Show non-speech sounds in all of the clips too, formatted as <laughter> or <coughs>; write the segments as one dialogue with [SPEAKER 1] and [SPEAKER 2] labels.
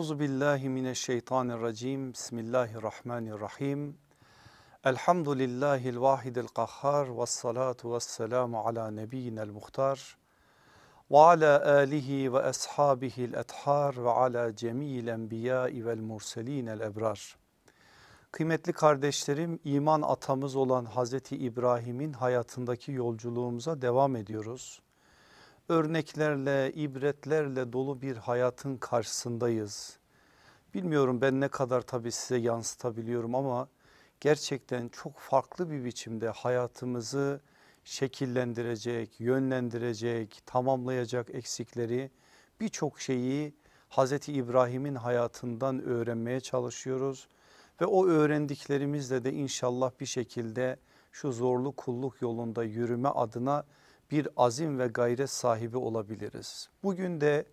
[SPEAKER 1] Euzu billahi mineşşeytanirracim. Bismillahirrahmanirrahim. Elhamdülillahil vahidil kahhar ve salatu ve selamu ala nebiyyinel muhtar ve ala alihi ve ashabihil ethar ve ala cemil enbiyai vel murselinel ebrar. Kıymetli kardeşlerim iman atamız olan Hazreti İbrahim'in hayatındaki yolculuğumuza devam ediyoruz örneklerle, ibretlerle dolu bir hayatın karşısındayız. Bilmiyorum ben ne kadar tabii size yansıtabiliyorum ama gerçekten çok farklı bir biçimde hayatımızı şekillendirecek, yönlendirecek, tamamlayacak eksikleri birçok şeyi Hazreti İbrahim'in hayatından öğrenmeye çalışıyoruz. Ve o öğrendiklerimizle de inşallah bir şekilde şu zorlu kulluk yolunda yürüme adına bir azim ve gayret sahibi olabiliriz. Bugün de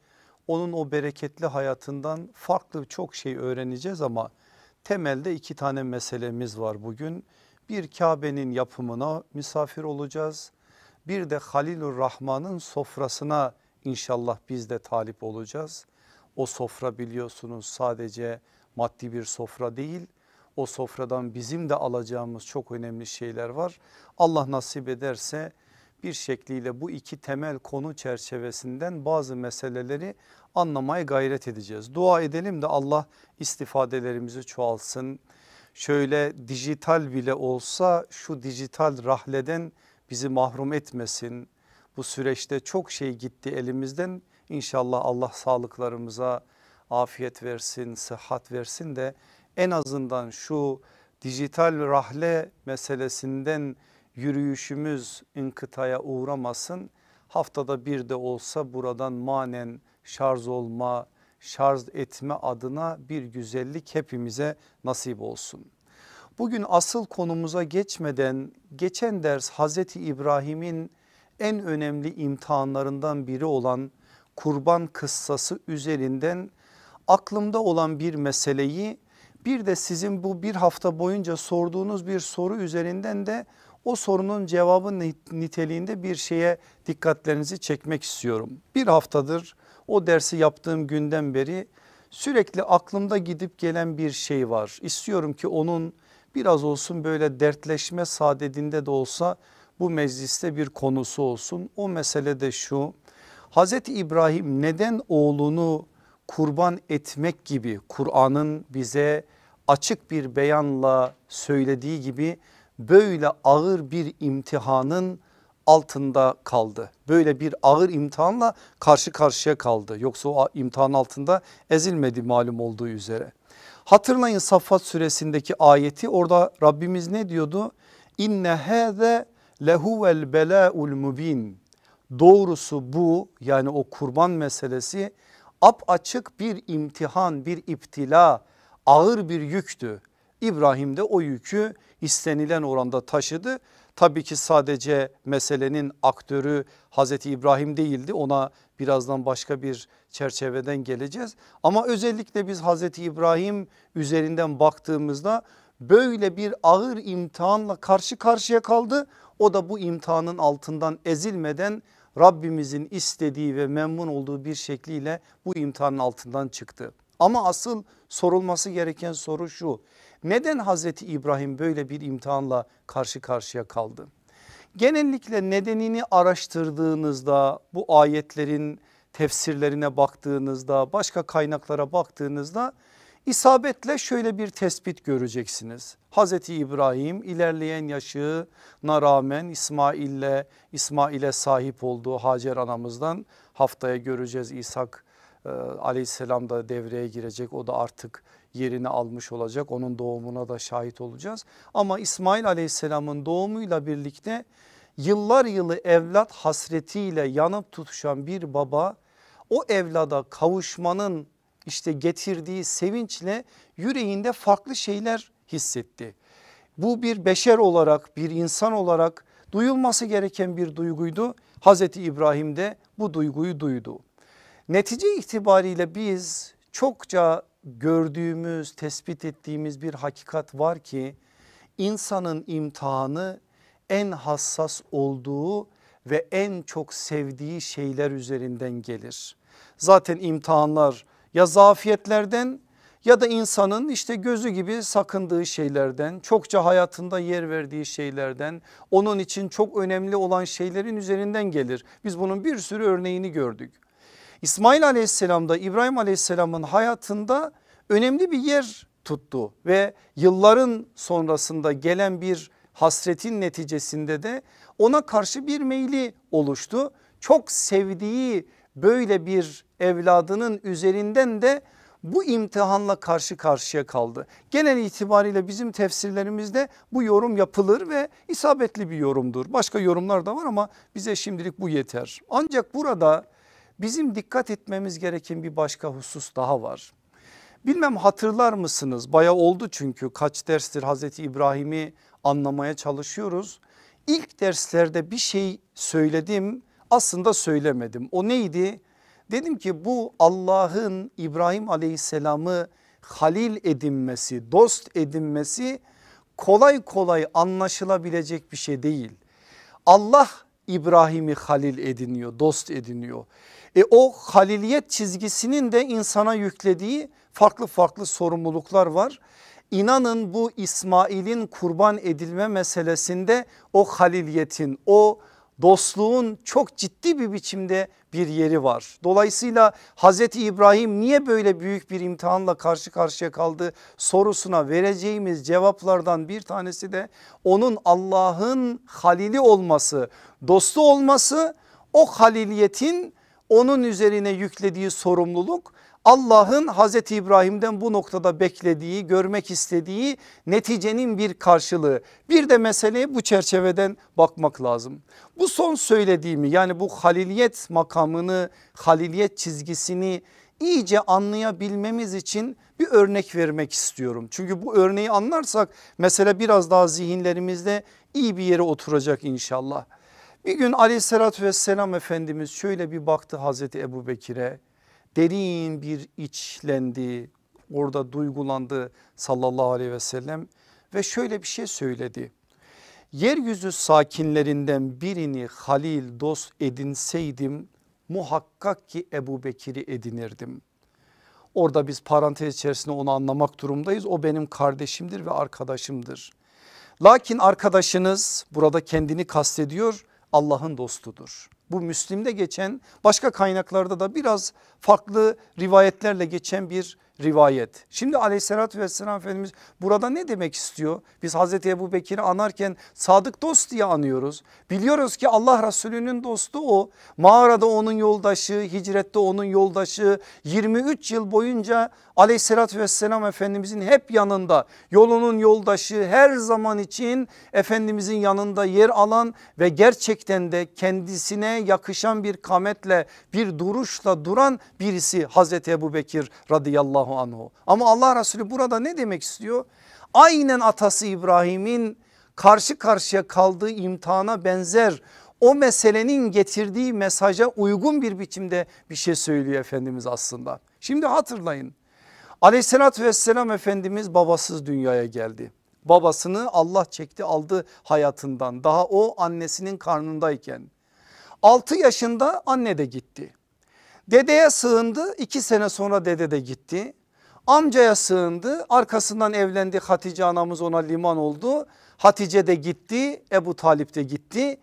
[SPEAKER 1] onun o bereketli hayatından farklı çok şey öğreneceğiz ama temelde iki tane meselemiz var bugün. Bir Kabe'nin yapımına misafir olacağız. Bir de Halilur Rahman'ın sofrasına inşallah biz de talip olacağız. O sofra biliyorsunuz sadece maddi bir sofra değil. O sofradan bizim de alacağımız çok önemli şeyler var. Allah nasip ederse bir şekliyle bu iki temel konu çerçevesinden bazı meseleleri anlamaya gayret edeceğiz. Dua edelim de Allah istifadelerimizi çoğalsın. Şöyle dijital bile olsa şu dijital rahleden bizi mahrum etmesin. Bu süreçte çok şey gitti elimizden. İnşallah Allah sağlıklarımıza afiyet versin, sıhhat versin de en azından şu dijital rahle meselesinden yürüyüşümüz inkıtaya uğramasın. Haftada bir de olsa buradan manen şarj olma, şarj etme adına bir güzellik hepimize nasip olsun. Bugün asıl konumuza geçmeden geçen ders Hazreti İbrahim'in en önemli imtihanlarından biri olan kurban kıssası üzerinden aklımda olan bir meseleyi bir de sizin bu bir hafta boyunca sorduğunuz bir soru üzerinden de o sorunun cevabı niteliğinde bir şeye dikkatlerinizi çekmek istiyorum. Bir haftadır o dersi yaptığım günden beri sürekli aklımda gidip gelen bir şey var. İstiyorum ki onun biraz olsun böyle dertleşme sadedinde de olsa bu mecliste bir konusu olsun. O mesele de şu Hazreti İbrahim neden oğlunu kurban etmek gibi Kur'an'ın bize açık bir beyanla söylediği gibi böyle ağır bir imtihanın altında kaldı. Böyle bir ağır imtihanla karşı karşıya kaldı. Yoksa o imtihan altında ezilmedi malum olduğu üzere. Hatırlayın Saffat suresindeki ayeti orada Rabbimiz ne diyordu? İnne hâze lehuvel belâul mubin. Doğrusu bu yani o kurban meselesi ap açık bir imtihan bir iptila ağır bir yüktü. İbrahim de o yükü istenilen oranda taşıdı. Tabii ki sadece meselenin aktörü Hazreti İbrahim değildi ona birazdan başka bir çerçeveden geleceğiz. Ama özellikle biz Hazreti İbrahim üzerinden baktığımızda böyle bir ağır imtihanla karşı karşıya kaldı. O da bu imtihanın altından ezilmeden Rabbimizin istediği ve memnun olduğu bir şekliyle bu imtihanın altından çıktı. Ama asıl sorulması gereken soru şu neden Hazreti İbrahim böyle bir imtihanla karşı karşıya kaldı? Genellikle nedenini araştırdığınızda bu ayetlerin tefsirlerine baktığınızda başka kaynaklara baktığınızda isabetle şöyle bir tespit göreceksiniz. Hazreti İbrahim ilerleyen yaşına rağmen İsmail'le İsmail'e sahip olduğu Hacer anamızdan haftaya göreceğiz İshak e, aleyhisselam da devreye girecek o da artık yerini almış olacak. Onun doğumuna da şahit olacağız. Ama İsmail aleyhisselamın doğumuyla birlikte yıllar yılı evlat hasretiyle yanıp tutuşan bir baba o evlada kavuşmanın işte getirdiği sevinçle yüreğinde farklı şeyler hissetti. Bu bir beşer olarak bir insan olarak duyulması gereken bir duyguydu. Hazreti İbrahim de bu duyguyu duydu. Netice itibariyle biz çokça gördüğümüz, tespit ettiğimiz bir hakikat var ki insanın imtihanı en hassas olduğu ve en çok sevdiği şeyler üzerinden gelir. Zaten imtihanlar ya zafiyetlerden ya da insanın işte gözü gibi sakındığı şeylerden, çokça hayatında yer verdiği şeylerden, onun için çok önemli olan şeylerin üzerinden gelir. Biz bunun bir sürü örneğini gördük. İsmail aleyhisselam da İbrahim aleyhisselamın hayatında önemli bir yer tuttu ve yılların sonrasında gelen bir hasretin neticesinde de ona karşı bir meyli oluştu. Çok sevdiği böyle bir evladının üzerinden de bu imtihanla karşı karşıya kaldı. Genel itibariyle bizim tefsirlerimizde bu yorum yapılır ve isabetli bir yorumdur. Başka yorumlar da var ama bize şimdilik bu yeter. Ancak burada Bizim dikkat etmemiz gereken bir başka husus daha var. Bilmem hatırlar mısınız? Baya oldu çünkü kaç derstir Hazreti İbrahim'i anlamaya çalışıyoruz. İlk derslerde bir şey söyledim aslında söylemedim. O neydi? Dedim ki bu Allah'ın İbrahim aleyhisselamı halil edinmesi, dost edinmesi kolay kolay anlaşılabilecek bir şey değil. Allah İbrahim'i halil ediniyor, dost ediniyor. E, o haliliyet çizgisinin de insana yüklediği farklı farklı sorumluluklar var. İnanın bu İsmail'in kurban edilme meselesinde o haliliyetin o dostluğun çok ciddi bir biçimde bir yeri var. Dolayısıyla Hazreti İbrahim niye böyle büyük bir imtihanla karşı karşıya kaldı sorusuna vereceğimiz cevaplardan bir tanesi de onun Allah'ın halili olması, dostu olması o haliliyetin onun üzerine yüklediği sorumluluk Allah'ın Hazreti İbrahim'den bu noktada beklediği görmek istediği neticenin bir karşılığı. Bir de meseleye bu çerçeveden bakmak lazım. Bu son söylediğimi yani bu haliliyet makamını haliliyet çizgisini iyice anlayabilmemiz için bir örnek vermek istiyorum. Çünkü bu örneği anlarsak mesela biraz daha zihinlerimizde iyi bir yere oturacak inşallah. Bir gün aleyhissalatü vesselam Efendimiz şöyle bir baktı Hazreti Ebu Bekir'e derin bir içlendi orada duygulandı sallallahu aleyhi ve sellem ve şöyle bir şey söyledi. Yeryüzü sakinlerinden birini halil dost edinseydim muhakkak ki Ebu Bekir'i edinirdim. Orada biz parantez içerisinde onu anlamak durumdayız. O benim kardeşimdir ve arkadaşımdır. Lakin arkadaşınız burada kendini kastediyor Allah'ın dostudur. Bu Müslim'de geçen başka kaynaklarda da biraz farklı rivayetlerle geçen bir rivayet. Şimdi aleyhissalatü vesselam Efendimiz burada ne demek istiyor? Biz Hazreti Ebu Bekir'i anarken sadık dost diye anıyoruz. Biliyoruz ki Allah Resulü'nün dostu o. Mağarada onun yoldaşı, hicrette onun yoldaşı 23 yıl boyunca aleyhissalatü vesselam Efendimizin hep yanında yolunun yoldaşı her zaman için Efendimizin yanında yer alan ve gerçekten de kendisine yakışan bir kametle bir duruşla duran birisi Hazreti Ebu Bekir radıyallahu radıyallahu anhu. Ama Allah Resulü burada ne demek istiyor? Aynen atası İbrahim'in karşı karşıya kaldığı imtihana benzer o meselenin getirdiği mesaja uygun bir biçimde bir şey söylüyor Efendimiz aslında. Şimdi hatırlayın aleyhissalatü vesselam Efendimiz babasız dünyaya geldi. Babasını Allah çekti aldı hayatından daha o annesinin karnındayken. 6 yaşında anne de gitti. Dedeye sığındı 2 sene sonra dede de gitti. Amcaya sığındı arkasından evlendi Hatice anamız ona liman oldu. Hatice de gitti Ebu Talip de gitti.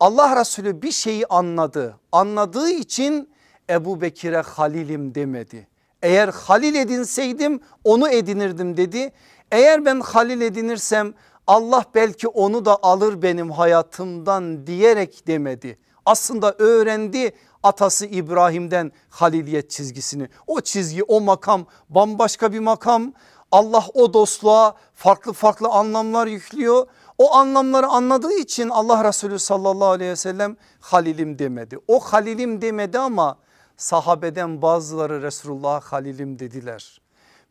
[SPEAKER 1] Allah Resulü bir şeyi anladı anladığı için Ebu Bekir'e halilim demedi. Eğer halil edinseydim onu edinirdim dedi. Eğer ben halil edinirsem Allah belki onu da alır benim hayatımdan diyerek demedi. Aslında öğrendi atası İbrahim'den haliliyet çizgisini. O çizgi o makam bambaşka bir makam. Allah o dostluğa farklı farklı anlamlar yüklüyor. O anlamları anladığı için Allah Resulü sallallahu aleyhi ve sellem halilim demedi. O halilim demedi ama sahabeden bazıları Resulullah'a halilim dediler.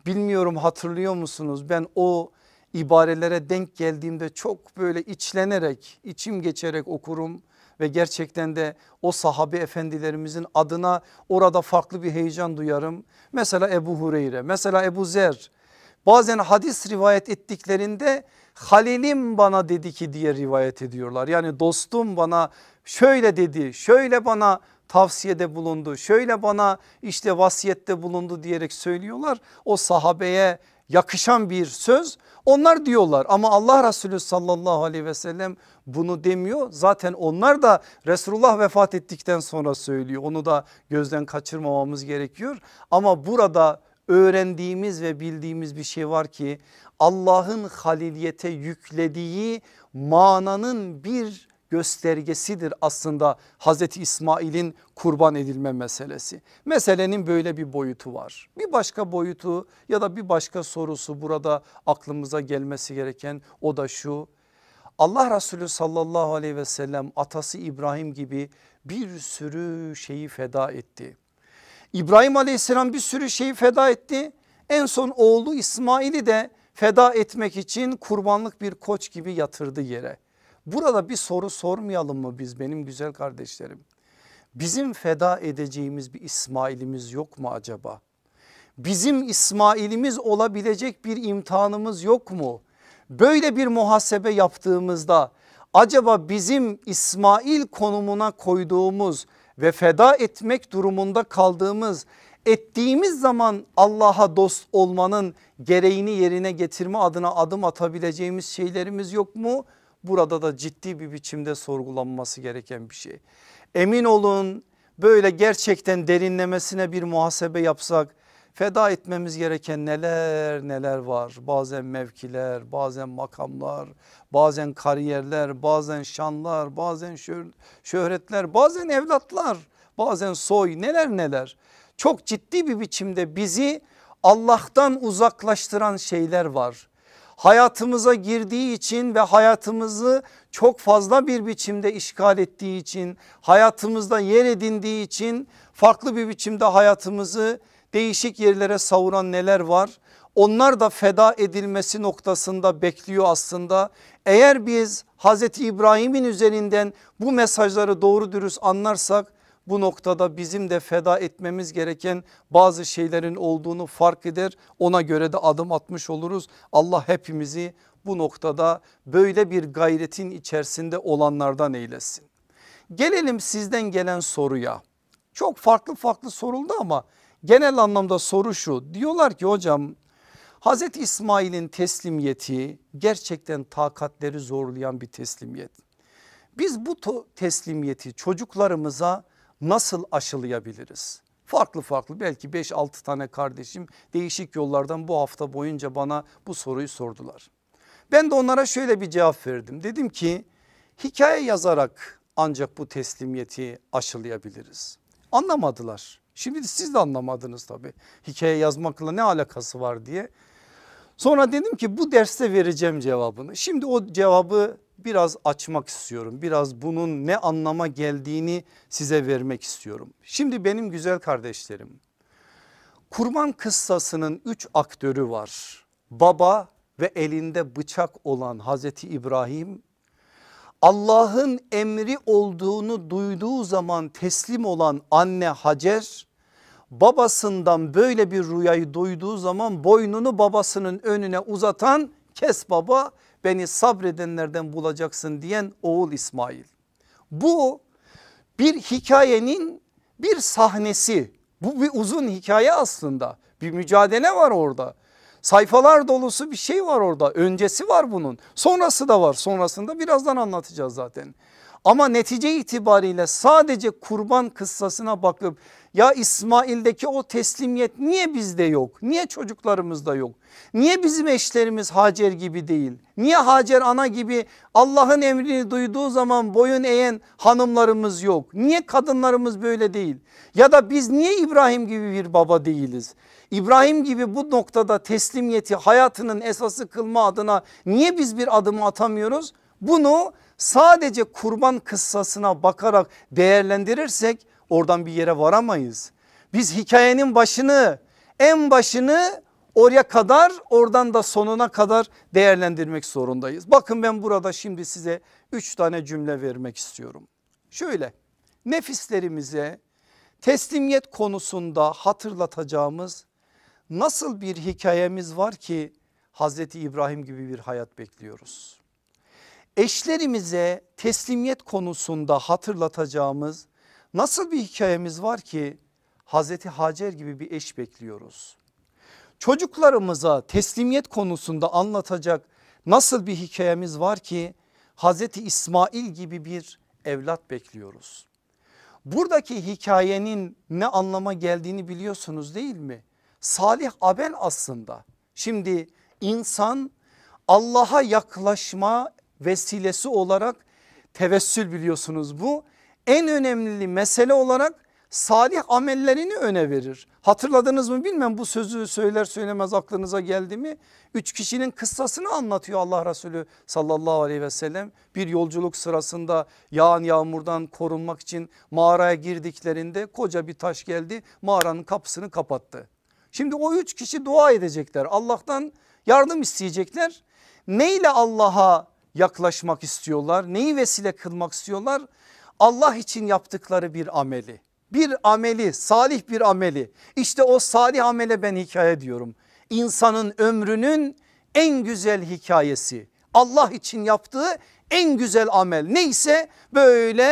[SPEAKER 1] Bilmiyorum hatırlıyor musunuz ben o ibarelere denk geldiğimde çok böyle içlenerek içim geçerek okurum ve gerçekten de o sahabe efendilerimizin adına orada farklı bir heyecan duyarım. Mesela Ebu Hureyre, mesela Ebu Zer bazen hadis rivayet ettiklerinde Halilim bana dedi ki diye rivayet ediyorlar. Yani dostum bana şöyle dedi, şöyle bana tavsiyede bulundu, şöyle bana işte vasiyette bulundu diyerek söylüyorlar. O sahabeye yakışan bir söz onlar diyorlar ama Allah Resulü sallallahu aleyhi ve sellem bunu demiyor. Zaten onlar da Resulullah vefat ettikten sonra söylüyor onu da gözden kaçırmamamız gerekiyor. Ama burada öğrendiğimiz ve bildiğimiz bir şey var ki Allah'ın haliliyete yüklediği mananın bir göstergesidir aslında Hazreti İsmail'in kurban edilme meselesi. Meselenin böyle bir boyutu var. Bir başka boyutu ya da bir başka sorusu burada aklımıza gelmesi gereken o da şu. Allah Resulü sallallahu aleyhi ve sellem atası İbrahim gibi bir sürü şeyi feda etti. İbrahim aleyhisselam bir sürü şeyi feda etti. En son oğlu İsmail'i de feda etmek için kurbanlık bir koç gibi yatırdı yere. Burada bir soru sormayalım mı biz benim güzel kardeşlerim? Bizim feda edeceğimiz bir İsmail'imiz yok mu acaba? Bizim İsmail'imiz olabilecek bir imtihanımız yok mu? Böyle bir muhasebe yaptığımızda acaba bizim İsmail konumuna koyduğumuz ve feda etmek durumunda kaldığımız ettiğimiz zaman Allah'a dost olmanın gereğini yerine getirme adına adım atabileceğimiz şeylerimiz yok mu? burada da ciddi bir biçimde sorgulanması gereken bir şey. Emin olun böyle gerçekten derinlemesine bir muhasebe yapsak feda etmemiz gereken neler neler var. Bazen mevkiler, bazen makamlar, bazen kariyerler, bazen şanlar, bazen şöhretler, bazen evlatlar, bazen soy neler neler. Çok ciddi bir biçimde bizi Allah'tan uzaklaştıran şeyler var hayatımıza girdiği için ve hayatımızı çok fazla bir biçimde işgal ettiği için hayatımızda yer edindiği için farklı bir biçimde hayatımızı değişik yerlere savuran neler var? Onlar da feda edilmesi noktasında bekliyor aslında. Eğer biz Hazreti İbrahim'in üzerinden bu mesajları doğru dürüst anlarsak bu noktada bizim de feda etmemiz gereken bazı şeylerin olduğunu fark eder. Ona göre de adım atmış oluruz. Allah hepimizi bu noktada böyle bir gayretin içerisinde olanlardan eylesin. Gelelim sizden gelen soruya. Çok farklı farklı soruldu ama genel anlamda soru şu. Diyorlar ki hocam Hazreti İsmail'in teslimiyeti gerçekten takatleri zorlayan bir teslimiyet. Biz bu teslimiyeti çocuklarımıza nasıl aşılayabiliriz? Farklı farklı belki 5-6 tane kardeşim değişik yollardan bu hafta boyunca bana bu soruyu sordular. Ben de onlara şöyle bir cevap verdim. Dedim ki hikaye yazarak ancak bu teslimiyeti aşılayabiliriz. Anlamadılar. Şimdi siz de anlamadınız tabii. Hikaye yazmakla ne alakası var diye. Sonra dedim ki bu derste vereceğim cevabını. Şimdi o cevabı biraz açmak istiyorum. Biraz bunun ne anlama geldiğini size vermek istiyorum. Şimdi benim güzel kardeşlerim kurban kıssasının üç aktörü var. Baba ve elinde bıçak olan Hazreti İbrahim Allah'ın emri olduğunu duyduğu zaman teslim olan anne Hacer babasından böyle bir rüyayı duyduğu zaman boynunu babasının önüne uzatan kes baba beni sabredenlerden bulacaksın diyen oğul İsmail. Bu bir hikayenin bir sahnesi bu bir uzun hikaye aslında bir mücadele var orada. Sayfalar dolusu bir şey var orada öncesi var bunun sonrası da var sonrasında birazdan anlatacağız zaten. Ama netice itibariyle sadece kurban kıssasına bakıp ya İsmail'deki o teslimiyet niye bizde yok? Niye çocuklarımızda yok? Niye bizim eşlerimiz Hacer gibi değil? Niye Hacer ana gibi Allah'ın emrini duyduğu zaman boyun eğen hanımlarımız yok? Niye kadınlarımız böyle değil? Ya da biz niye İbrahim gibi bir baba değiliz? İbrahim gibi bu noktada teslimiyeti hayatının esası kılma adına niye biz bir adım atamıyoruz? Bunu sadece kurban kıssasına bakarak değerlendirirsek oradan bir yere varamayız. Biz hikayenin başını en başını oraya kadar oradan da sonuna kadar değerlendirmek zorundayız. Bakın ben burada şimdi size üç tane cümle vermek istiyorum. Şöyle nefislerimize teslimiyet konusunda hatırlatacağımız nasıl bir hikayemiz var ki Hazreti İbrahim gibi bir hayat bekliyoruz. Eşlerimize teslimiyet konusunda hatırlatacağımız nasıl bir hikayemiz var ki Hazreti Hacer gibi bir eş bekliyoruz. Çocuklarımıza teslimiyet konusunda anlatacak nasıl bir hikayemiz var ki Hazreti İsmail gibi bir evlat bekliyoruz. Buradaki hikayenin ne anlama geldiğini biliyorsunuz değil mi? Salih amel aslında. Şimdi insan Allah'a yaklaşma vesilesi olarak tevessül biliyorsunuz bu. En önemli mesele olarak salih amellerini öne verir. Hatırladınız mı bilmem bu sözü söyler söylemez aklınıza geldi mi? Üç kişinin kıssasını anlatıyor Allah Resulü sallallahu aleyhi ve sellem. Bir yolculuk sırasında yağan yağmurdan korunmak için mağaraya girdiklerinde koca bir taş geldi mağaranın kapısını kapattı. Şimdi o üç kişi dua edecekler Allah'tan yardım isteyecekler. Neyle Allah'a yaklaşmak istiyorlar? Neyi vesile kılmak istiyorlar? Allah için yaptıkları bir ameli. Bir ameli salih bir ameli İşte o salih amele ben hikaye diyorum. İnsanın ömrünün en güzel hikayesi Allah için yaptığı en güzel amel neyse böyle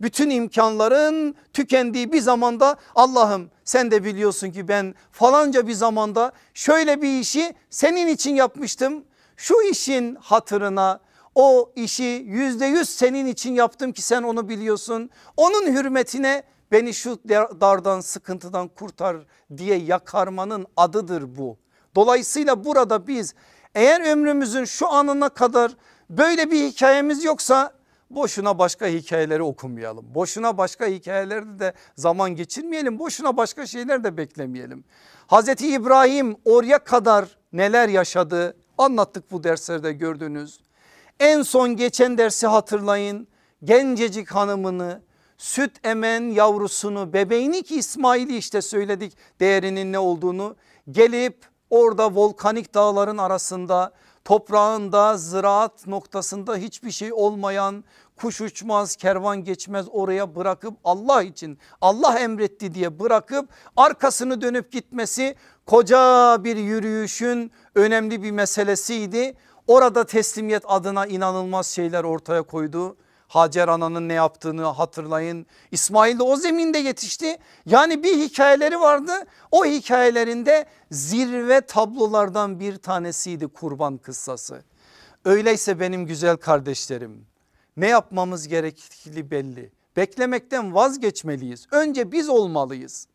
[SPEAKER 1] bütün imkanların tükendiği bir zamanda Allah'ım sen de biliyorsun ki ben falanca bir zamanda şöyle bir işi senin için yapmıştım. Şu işin hatırına o işi yüzde yüz senin için yaptım ki sen onu biliyorsun. Onun hürmetine beni şu dardan sıkıntıdan kurtar diye yakarmanın adıdır bu. Dolayısıyla burada biz eğer ömrümüzün şu anına kadar böyle bir hikayemiz yoksa boşuna başka hikayeleri okumayalım. Boşuna başka hikayelerde de zaman geçirmeyelim. Boşuna başka şeyler de beklemeyelim. Hazreti İbrahim oraya kadar neler yaşadı anlattık bu derslerde gördünüz. En son geçen dersi hatırlayın gencecik hanımını süt emen yavrusunu bebeğini ki İsmail'i işte söyledik değerinin ne olduğunu gelip orada volkanik dağların arasında toprağında ziraat noktasında hiçbir şey olmayan kuş uçmaz kervan geçmez oraya bırakıp Allah için Allah emretti diye bırakıp arkasını dönüp gitmesi koca bir yürüyüşün önemli bir meselesiydi. Orada teslimiyet adına inanılmaz şeyler ortaya koydu. Hacer ananın ne yaptığını hatırlayın. İsmail de o zeminde yetişti. Yani bir hikayeleri vardı. O hikayelerinde zirve tablolardan bir tanesiydi kurban kıssası. Öyleyse benim güzel kardeşlerim ne yapmamız gerektiği belli. Beklemekten vazgeçmeliyiz. Önce biz olmalıyız.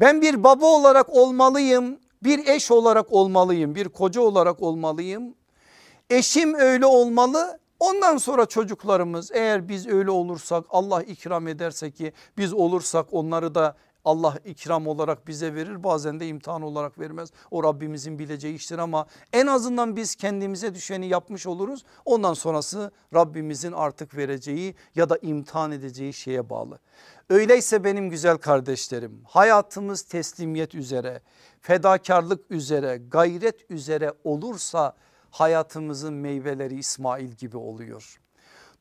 [SPEAKER 1] Ben bir baba olarak olmalıyım, bir eş olarak olmalıyım, bir koca olarak olmalıyım Eşim öyle olmalı. Ondan sonra çocuklarımız eğer biz öyle olursak Allah ikram ederse ki biz olursak onları da Allah ikram olarak bize verir bazen de imtihan olarak vermez. O Rabbimizin bileceği iştir ama en azından biz kendimize düşeni yapmış oluruz. Ondan sonrası Rabbimizin artık vereceği ya da imtihan edeceği şeye bağlı. Öyleyse benim güzel kardeşlerim hayatımız teslimiyet üzere, fedakarlık üzere, gayret üzere olursa hayatımızın meyveleri İsmail gibi oluyor.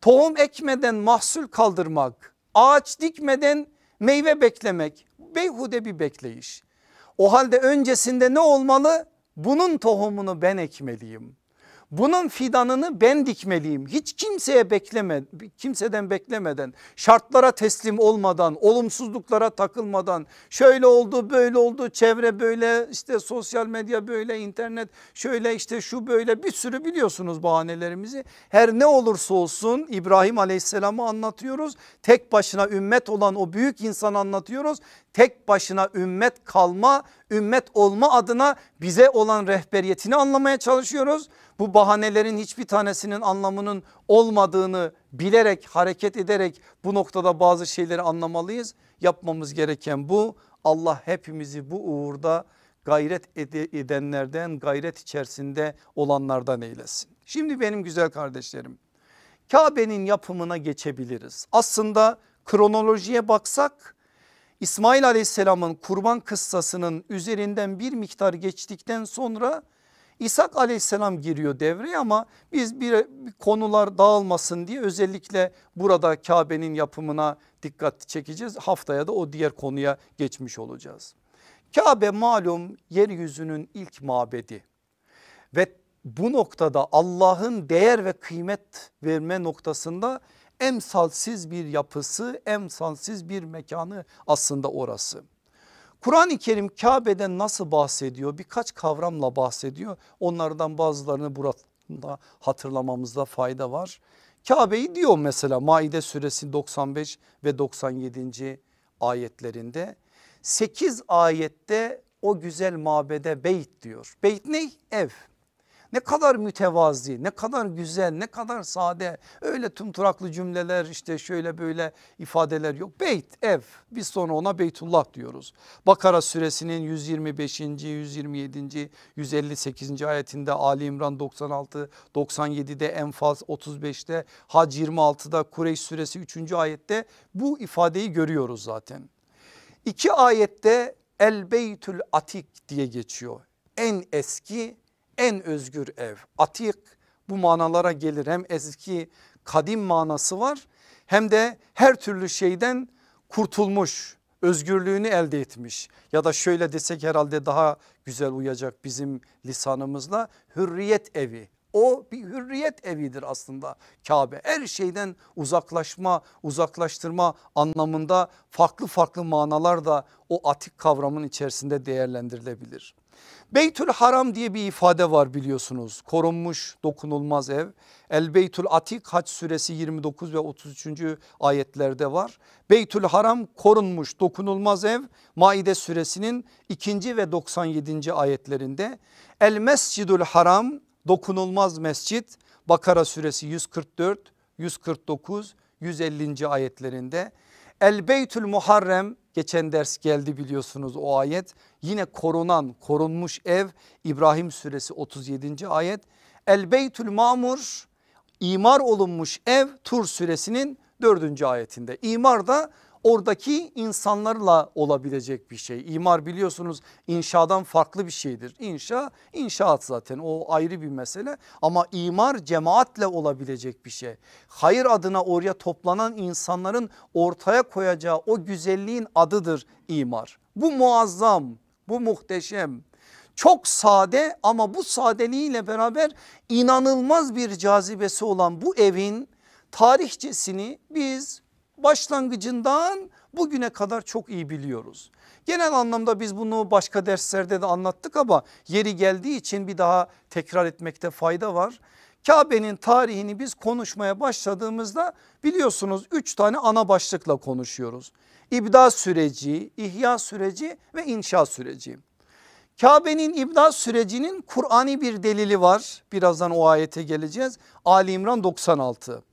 [SPEAKER 1] Tohum ekmeden mahsul kaldırmak, ağaç dikmeden meyve beklemek beyhude bir bekleyiş. O halde öncesinde ne olmalı? Bunun tohumunu ben ekmeliyim. Bunun fidanını ben dikmeliyim. Hiç kimseye bekleme, kimseden beklemeden, şartlara teslim olmadan, olumsuzluklara takılmadan, şöyle oldu, böyle oldu, çevre böyle, işte sosyal medya böyle, internet şöyle, işte şu böyle bir sürü biliyorsunuz bahanelerimizi. Her ne olursa olsun İbrahim Aleyhisselam'ı anlatıyoruz. Tek başına ümmet olan o büyük insanı anlatıyoruz tek başına ümmet kalma ümmet olma adına bize olan rehberiyetini anlamaya çalışıyoruz. Bu bahanelerin hiçbir tanesinin anlamının olmadığını bilerek hareket ederek bu noktada bazı şeyleri anlamalıyız. Yapmamız gereken bu Allah hepimizi bu uğurda gayret edenlerden gayret içerisinde olanlardan eylesin. Şimdi benim güzel kardeşlerim Kabe'nin yapımına geçebiliriz. Aslında kronolojiye baksak İsmail aleyhisselamın kurban kıssasının üzerinden bir miktar geçtikten sonra İshak aleyhisselam giriyor devreye ama biz bir konular dağılmasın diye özellikle burada Kabe'nin yapımına dikkat çekeceğiz. Haftaya da o diğer konuya geçmiş olacağız. Kabe malum yeryüzünün ilk mabedi ve bu noktada Allah'ın değer ve kıymet verme noktasında emsalsiz bir yapısı emsalsiz bir mekanı aslında orası. Kur'an-ı Kerim Kabe'den nasıl bahsediyor birkaç kavramla bahsediyor onlardan bazılarını burada hatırlamamızda fayda var. Kabe'yi diyor mesela Maide suresi 95 ve 97. ayetlerinde 8 ayette o güzel mabede beyt diyor. Beyt ne? Ev. Ne kadar mütevazi, ne kadar güzel, ne kadar sade. Öyle tümturaklı cümleler işte şöyle böyle ifadeler yok. Beyt, ev. Biz sonra ona Beytullah diyoruz. Bakara suresinin 125. 127. 158. ayetinde Ali İmran 96, 97'de Enfaz 35'te Hac 26'da Kureyş suresi 3. ayette bu ifadeyi görüyoruz zaten. İki ayette El Beytül Atik diye geçiyor. En eski en özgür ev. Atik bu manalara gelir hem eski kadim manası var hem de her türlü şeyden kurtulmuş özgürlüğünü elde etmiş ya da şöyle desek herhalde daha güzel uyacak bizim lisanımızla hürriyet evi o bir hürriyet evidir aslında Kabe. Her şeyden uzaklaşma, uzaklaştırma anlamında farklı farklı manalar da o atik kavramın içerisinde değerlendirilebilir. Beytül Haram diye bir ifade var biliyorsunuz. Korunmuş dokunulmaz ev. El Beytül Atik Haç suresi 29 ve 33. ayetlerde var. Beytül Haram korunmuş dokunulmaz ev Maide suresinin 2. ve 97. ayetlerinde. El Mescidül Haram dokunulmaz mescit Bakara suresi 144, 149, 150. ayetlerinde El Beytül Muharrem geçen ders geldi biliyorsunuz o ayet. Yine korunan korunmuş ev İbrahim suresi 37. ayet. El Beytül Mamur imar olunmuş ev Tur suresinin 4. ayetinde. İmar da oradaki insanlarla olabilecek bir şey. İmar biliyorsunuz inşadan farklı bir şeydir. İnşa inşaat zaten o ayrı bir mesele ama imar cemaatle olabilecek bir şey. Hayır adına oraya toplanan insanların ortaya koyacağı o güzelliğin adıdır imar. Bu muazzam bu muhteşem çok sade ama bu sadeliğiyle beraber inanılmaz bir cazibesi olan bu evin tarihçesini biz başlangıcından bugüne kadar çok iyi biliyoruz. Genel anlamda biz bunu başka derslerde de anlattık ama yeri geldiği için bir daha tekrar etmekte fayda var. Kabe'nin tarihini biz konuşmaya başladığımızda biliyorsunuz 3 tane ana başlıkla konuşuyoruz. İbda süreci, ihya süreci ve inşa süreci. Kabe'nin ibda sürecinin Kur'an'i bir delili var. Birazdan o ayete geleceğiz. Ali İmran 96.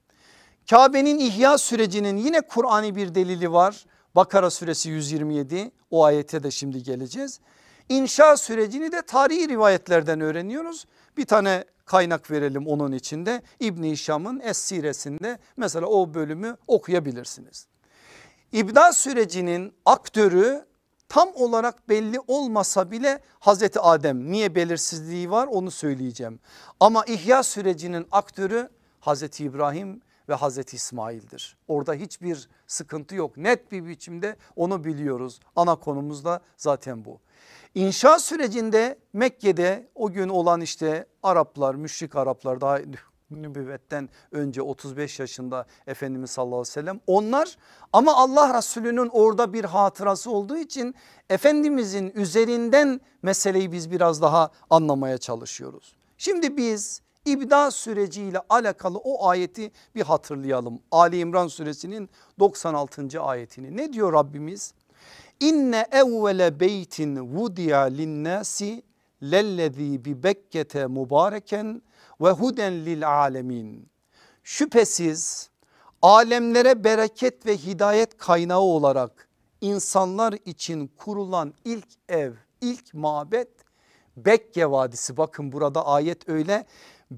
[SPEAKER 1] Kabe'nin ihya sürecinin yine Kur'an'ı bir delili var. Bakara suresi 127 o ayete de şimdi geleceğiz. İnşa sürecini de tarihi rivayetlerden öğreniyoruz. Bir tane kaynak verelim onun içinde İbni Şam'ın Es Siresinde mesela o bölümü okuyabilirsiniz. İbda sürecinin aktörü tam olarak belli olmasa bile Hazreti Adem niye belirsizliği var onu söyleyeceğim. Ama İhya sürecinin aktörü Hazreti İbrahim ve Hazreti İsmail'dir. Orada hiçbir sıkıntı yok net bir biçimde onu biliyoruz ana konumuz da zaten bu. İnşa sürecinde Mekke'de o gün olan işte Araplar müşrik Araplar daha nübüvvetten önce 35 yaşında Efendimiz sallallahu aleyhi ve sellem onlar ama Allah Resulü'nün orada bir hatırası olduğu için Efendimizin üzerinden meseleyi biz biraz daha anlamaya çalışıyoruz. Şimdi biz İbda süreciyle alakalı o ayeti bir hatırlayalım. Ali İmran suresinin 96. ayetini ne diyor Rabbimiz? İnne evvele beytin vudiya linnasi lellezî bi bekkete mübareken ve huden lil alemin. Şüphesiz alemlere bereket ve hidayet kaynağı olarak insanlar için kurulan ilk ev, ilk mabet Bekke Vadisi bakın burada ayet öyle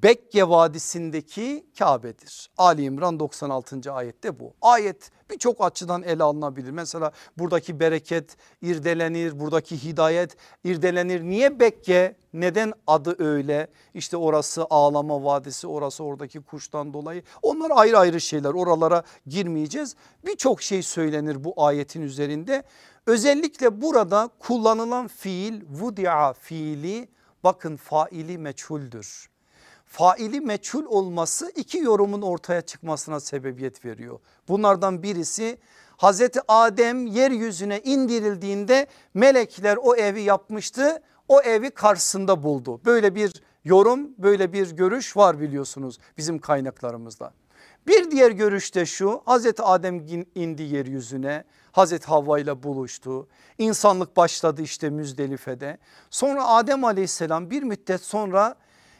[SPEAKER 1] Bekke Vadisi'ndeki Kabe'dir. Ali İmran 96. ayette bu. Ayet birçok açıdan ele alınabilir. Mesela buradaki bereket irdelenir, buradaki hidayet irdelenir. Niye Bekke? Neden adı öyle? İşte orası ağlama vadisi, orası oradaki kuştan dolayı. Onlar ayrı ayrı şeyler. Oralara girmeyeceğiz. Birçok şey söylenir bu ayetin üzerinde. Özellikle burada kullanılan fiil vudia fiili bakın faili meçhuldür faili meçhul olması iki yorumun ortaya çıkmasına sebebiyet veriyor. Bunlardan birisi Hazreti Adem yeryüzüne indirildiğinde melekler o evi yapmıştı o evi karşısında buldu. Böyle bir yorum böyle bir görüş var biliyorsunuz bizim kaynaklarımızda. Bir diğer görüş de şu Hazreti Adem indi yeryüzüne Hazreti Havva ile buluştu. İnsanlık başladı işte Müzdelife'de. Sonra Adem aleyhisselam bir müddet sonra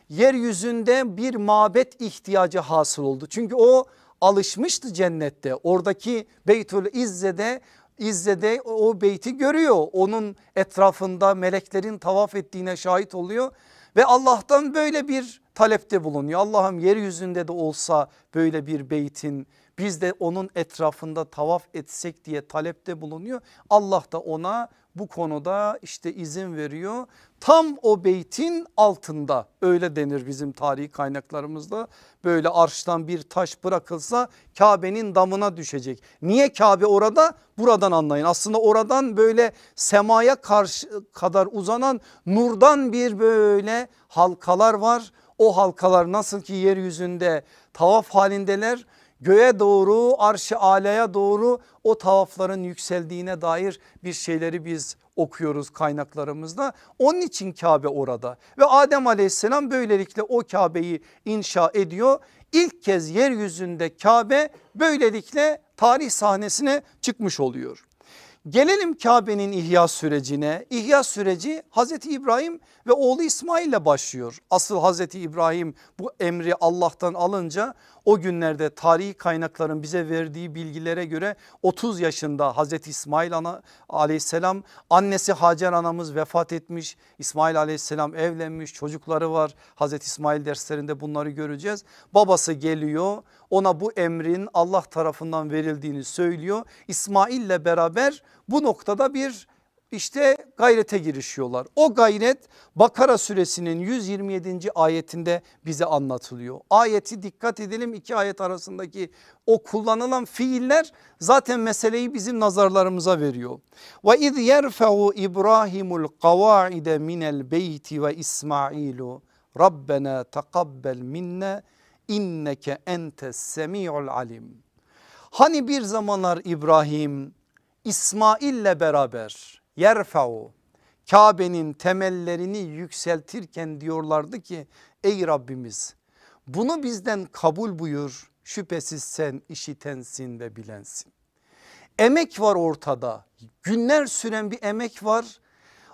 [SPEAKER 1] yeryüzünde bir mabet ihtiyacı hasıl oldu. Çünkü o alışmıştı cennette oradaki Beytül İzze'de İzze'de o beyti görüyor. Onun etrafında meleklerin tavaf ettiğine şahit oluyor ve Allah'tan böyle bir talepte bulunuyor. Allah'ım yeryüzünde de olsa böyle bir beytin biz de onun etrafında tavaf etsek diye talepte bulunuyor. Allah da ona bu konuda işte izin veriyor. Tam o beytin altında öyle denir bizim tarihi kaynaklarımızda. Böyle arştan bir taş bırakılsa Kabe'nin damına düşecek. Niye Kabe orada? Buradan anlayın. Aslında oradan böyle semaya karşı kadar uzanan nurdan bir böyle halkalar var. O halkalar nasıl ki yeryüzünde tavaf halindeler göğe doğru arş-ı alaya doğru o tavafların yükseldiğine dair bir şeyleri biz okuyoruz kaynaklarımızda. Onun için Kabe orada ve Adem aleyhisselam böylelikle o Kabe'yi inşa ediyor. İlk kez yeryüzünde Kabe böylelikle tarih sahnesine çıkmış oluyor. Gelelim Kabe'nin ihya sürecine. İhya süreci Hazreti İbrahim ve oğlu İsmail ile başlıyor. Asıl Hazreti İbrahim bu emri Allah'tan alınca o günlerde tarihi kaynakların bize verdiği bilgilere göre 30 yaşında Hazreti İsmail ana, aleyhisselam annesi Hacer anamız vefat etmiş. İsmail aleyhisselam evlenmiş çocukları var. Hazreti İsmail derslerinde bunları göreceğiz. Babası geliyor ona bu emrin Allah tarafından verildiğini söylüyor. İsmail ile beraber bu noktada bir işte gayrete girişiyorlar. O gayret Bakara suresinin 127. ayetinde bize anlatılıyor. Ayeti dikkat edelim iki ayet arasındaki o kullanılan fiiller zaten meseleyi bizim nazarlarımıza veriyor. Ve iz yerfeu İbrahimul kavaide minel beyti ve İsmailu Rabbena takabbel minne inneke entes semi'ul alim. Hani bir zamanlar İbrahim İsmail'le beraber yerfeu Kabe'nin temellerini yükseltirken diyorlardı ki ey Rabbimiz bunu bizden kabul buyur şüphesiz sen işitensin ve bilensin. Emek var ortada günler süren bir emek var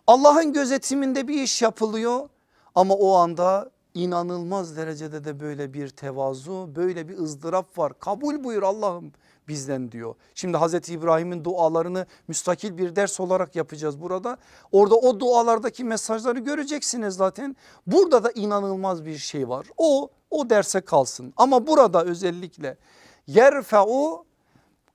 [SPEAKER 1] Allah'ın gözetiminde bir iş yapılıyor ama o anda inanılmaz derecede de böyle bir tevazu böyle bir ızdırap var kabul buyur Allah'ım bizden diyor. Şimdi Hazreti İbrahim'in dualarını müstakil bir ders olarak yapacağız burada. Orada o dualardaki mesajları göreceksiniz zaten. Burada da inanılmaz bir şey var. O o derse kalsın. Ama burada özellikle yerfe'u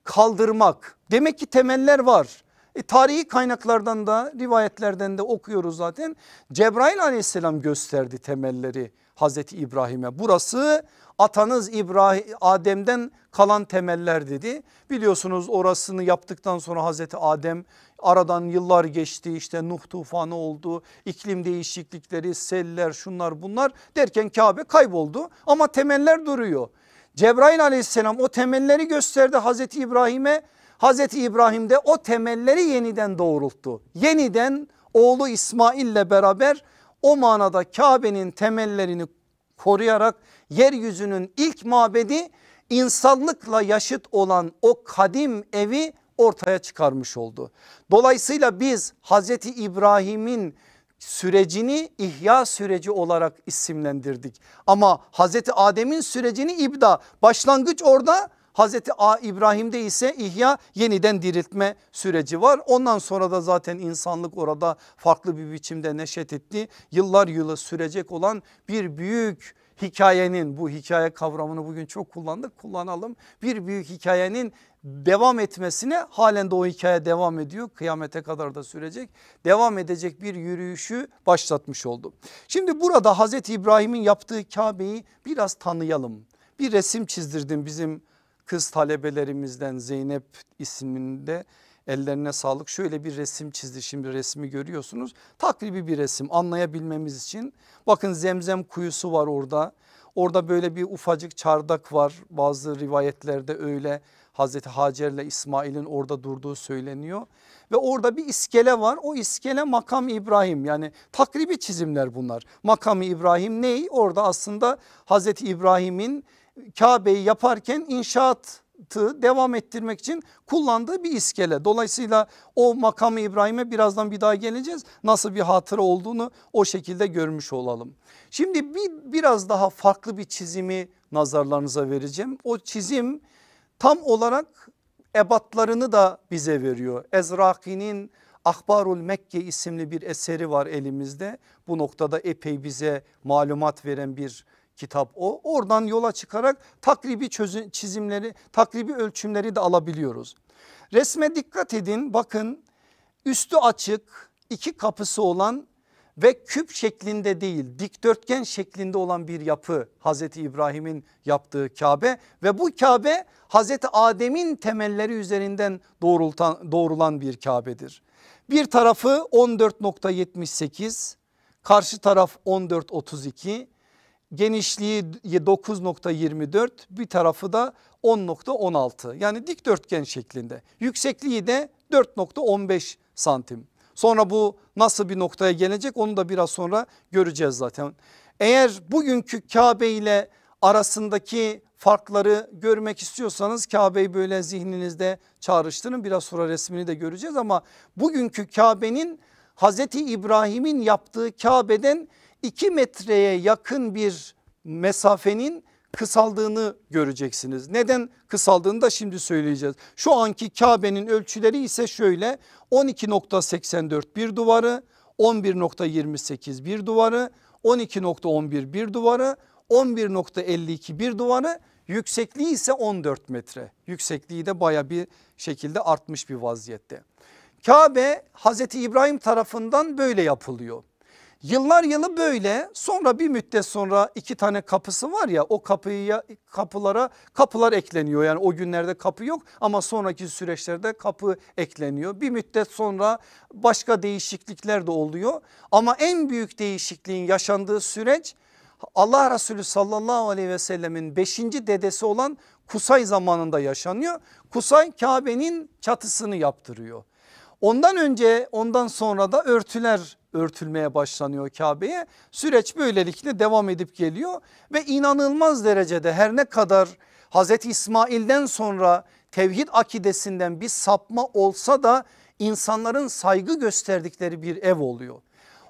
[SPEAKER 1] kaldırmak. Demek ki temeller var. E, tarihi kaynaklardan da rivayetlerden de okuyoruz zaten. Cebrail aleyhisselam gösterdi temelleri Hazreti İbrahim'e. Burası atanız İbrahim Adem'den kalan temeller dedi. Biliyorsunuz orasını yaptıktan sonra Hazreti Adem aradan yıllar geçti işte Nuh tufanı oldu iklim değişiklikleri seller şunlar bunlar derken Kabe kayboldu ama temeller duruyor. Cebrail aleyhisselam o temelleri gösterdi Hazreti İbrahim'e Hazreti İbrahim de o temelleri yeniden doğrulttu. Yeniden oğlu İsmaille beraber o manada Kabe'nin temellerini koruyarak yeryüzünün ilk mabedi insanlıkla yaşıt olan o kadim evi ortaya çıkarmış oldu. Dolayısıyla biz Hazreti İbrahim'in sürecini ihya süreci olarak isimlendirdik. Ama Hazreti Adem'in sürecini ibda başlangıç orada Hazreti A İbrahim'de ise ihya yeniden diriltme süreci var. Ondan sonra da zaten insanlık orada farklı bir biçimde neşet etti. Yıllar yılı sürecek olan bir büyük hikayenin bu hikaye kavramını bugün çok kullandık kullanalım. Bir büyük hikayenin devam etmesine halen de o hikaye devam ediyor. Kıyamete kadar da sürecek. Devam edecek bir yürüyüşü başlatmış oldu. Şimdi burada Hazreti İbrahim'in yaptığı Kabe'yi biraz tanıyalım. Bir resim çizdirdim bizim kız talebelerimizden Zeynep isminde ellerine sağlık şöyle bir resim çizdi şimdi resmi görüyorsunuz takribi bir resim anlayabilmemiz için bakın zemzem kuyusu var orada orada böyle bir ufacık çardak var bazı rivayetlerde öyle Hazreti Hacer ile İsmail'in orada durduğu söyleniyor ve orada bir iskele var o iskele makam İbrahim yani takribi çizimler bunlar Makam İbrahim ney orada aslında Hazreti İbrahim'in Kabe'yi yaparken inşaatı devam ettirmek için kullandığı bir iskele. Dolayısıyla o makamı İbrahim'e birazdan bir daha geleceğiz. Nasıl bir hatıra olduğunu o şekilde görmüş olalım. Şimdi bir, biraz daha farklı bir çizimi nazarlarınıza vereceğim. O çizim tam olarak ebatlarını da bize veriyor. Ezraki'nin Ahbarul Mekke isimli bir eseri var elimizde. Bu noktada epey bize malumat veren bir kitap o. Oradan yola çıkarak takribi çizimleri, takribi ölçümleri de alabiliyoruz. Resme dikkat edin bakın üstü açık iki kapısı olan ve küp şeklinde değil dikdörtgen şeklinde olan bir yapı Hazreti İbrahim'in yaptığı Kabe ve bu Kabe Hazreti Adem'in temelleri üzerinden doğrultan, doğrulan bir Kabe'dir. Bir tarafı 14.78 karşı taraf 14.32 genişliği 9.24 bir tarafı da 10.16 yani dikdörtgen şeklinde. Yüksekliği de 4.15 santim. Sonra bu nasıl bir noktaya gelecek onu da biraz sonra göreceğiz zaten. Eğer bugünkü Kabe ile arasındaki farkları görmek istiyorsanız Kabe'yi böyle zihninizde çağrıştırın. Biraz sonra resmini de göreceğiz ama bugünkü Kabe'nin Hazreti İbrahim'in yaptığı Kabe'den 2 metreye yakın bir mesafenin kısaldığını göreceksiniz. Neden kısaldığını da şimdi söyleyeceğiz. Şu anki Kabe'nin ölçüleri ise şöyle 12.84 bir duvarı 11.28 bir duvarı 12.11 bir duvarı 11.52 bir duvarı yüksekliği ise 14 metre. Yüksekliği de baya bir şekilde artmış bir vaziyette. Kabe Hazreti İbrahim tarafından böyle yapılıyor. Yıllar yılı böyle sonra bir müddet sonra iki tane kapısı var ya o kapıyı kapılara kapılar ekleniyor. Yani o günlerde kapı yok ama sonraki süreçlerde kapı ekleniyor. Bir müddet sonra başka değişiklikler de oluyor ama en büyük değişikliğin yaşandığı süreç Allah Resulü sallallahu aleyhi ve sellemin beşinci dedesi olan Kusay zamanında yaşanıyor. Kusay Kabe'nin çatısını yaptırıyor. Ondan önce ondan sonra da örtüler örtülmeye başlanıyor Kabe'ye. Süreç böylelikle devam edip geliyor ve inanılmaz derecede her ne kadar Hazreti İsmail'den sonra tevhid akidesinden bir sapma olsa da insanların saygı gösterdikleri bir ev oluyor.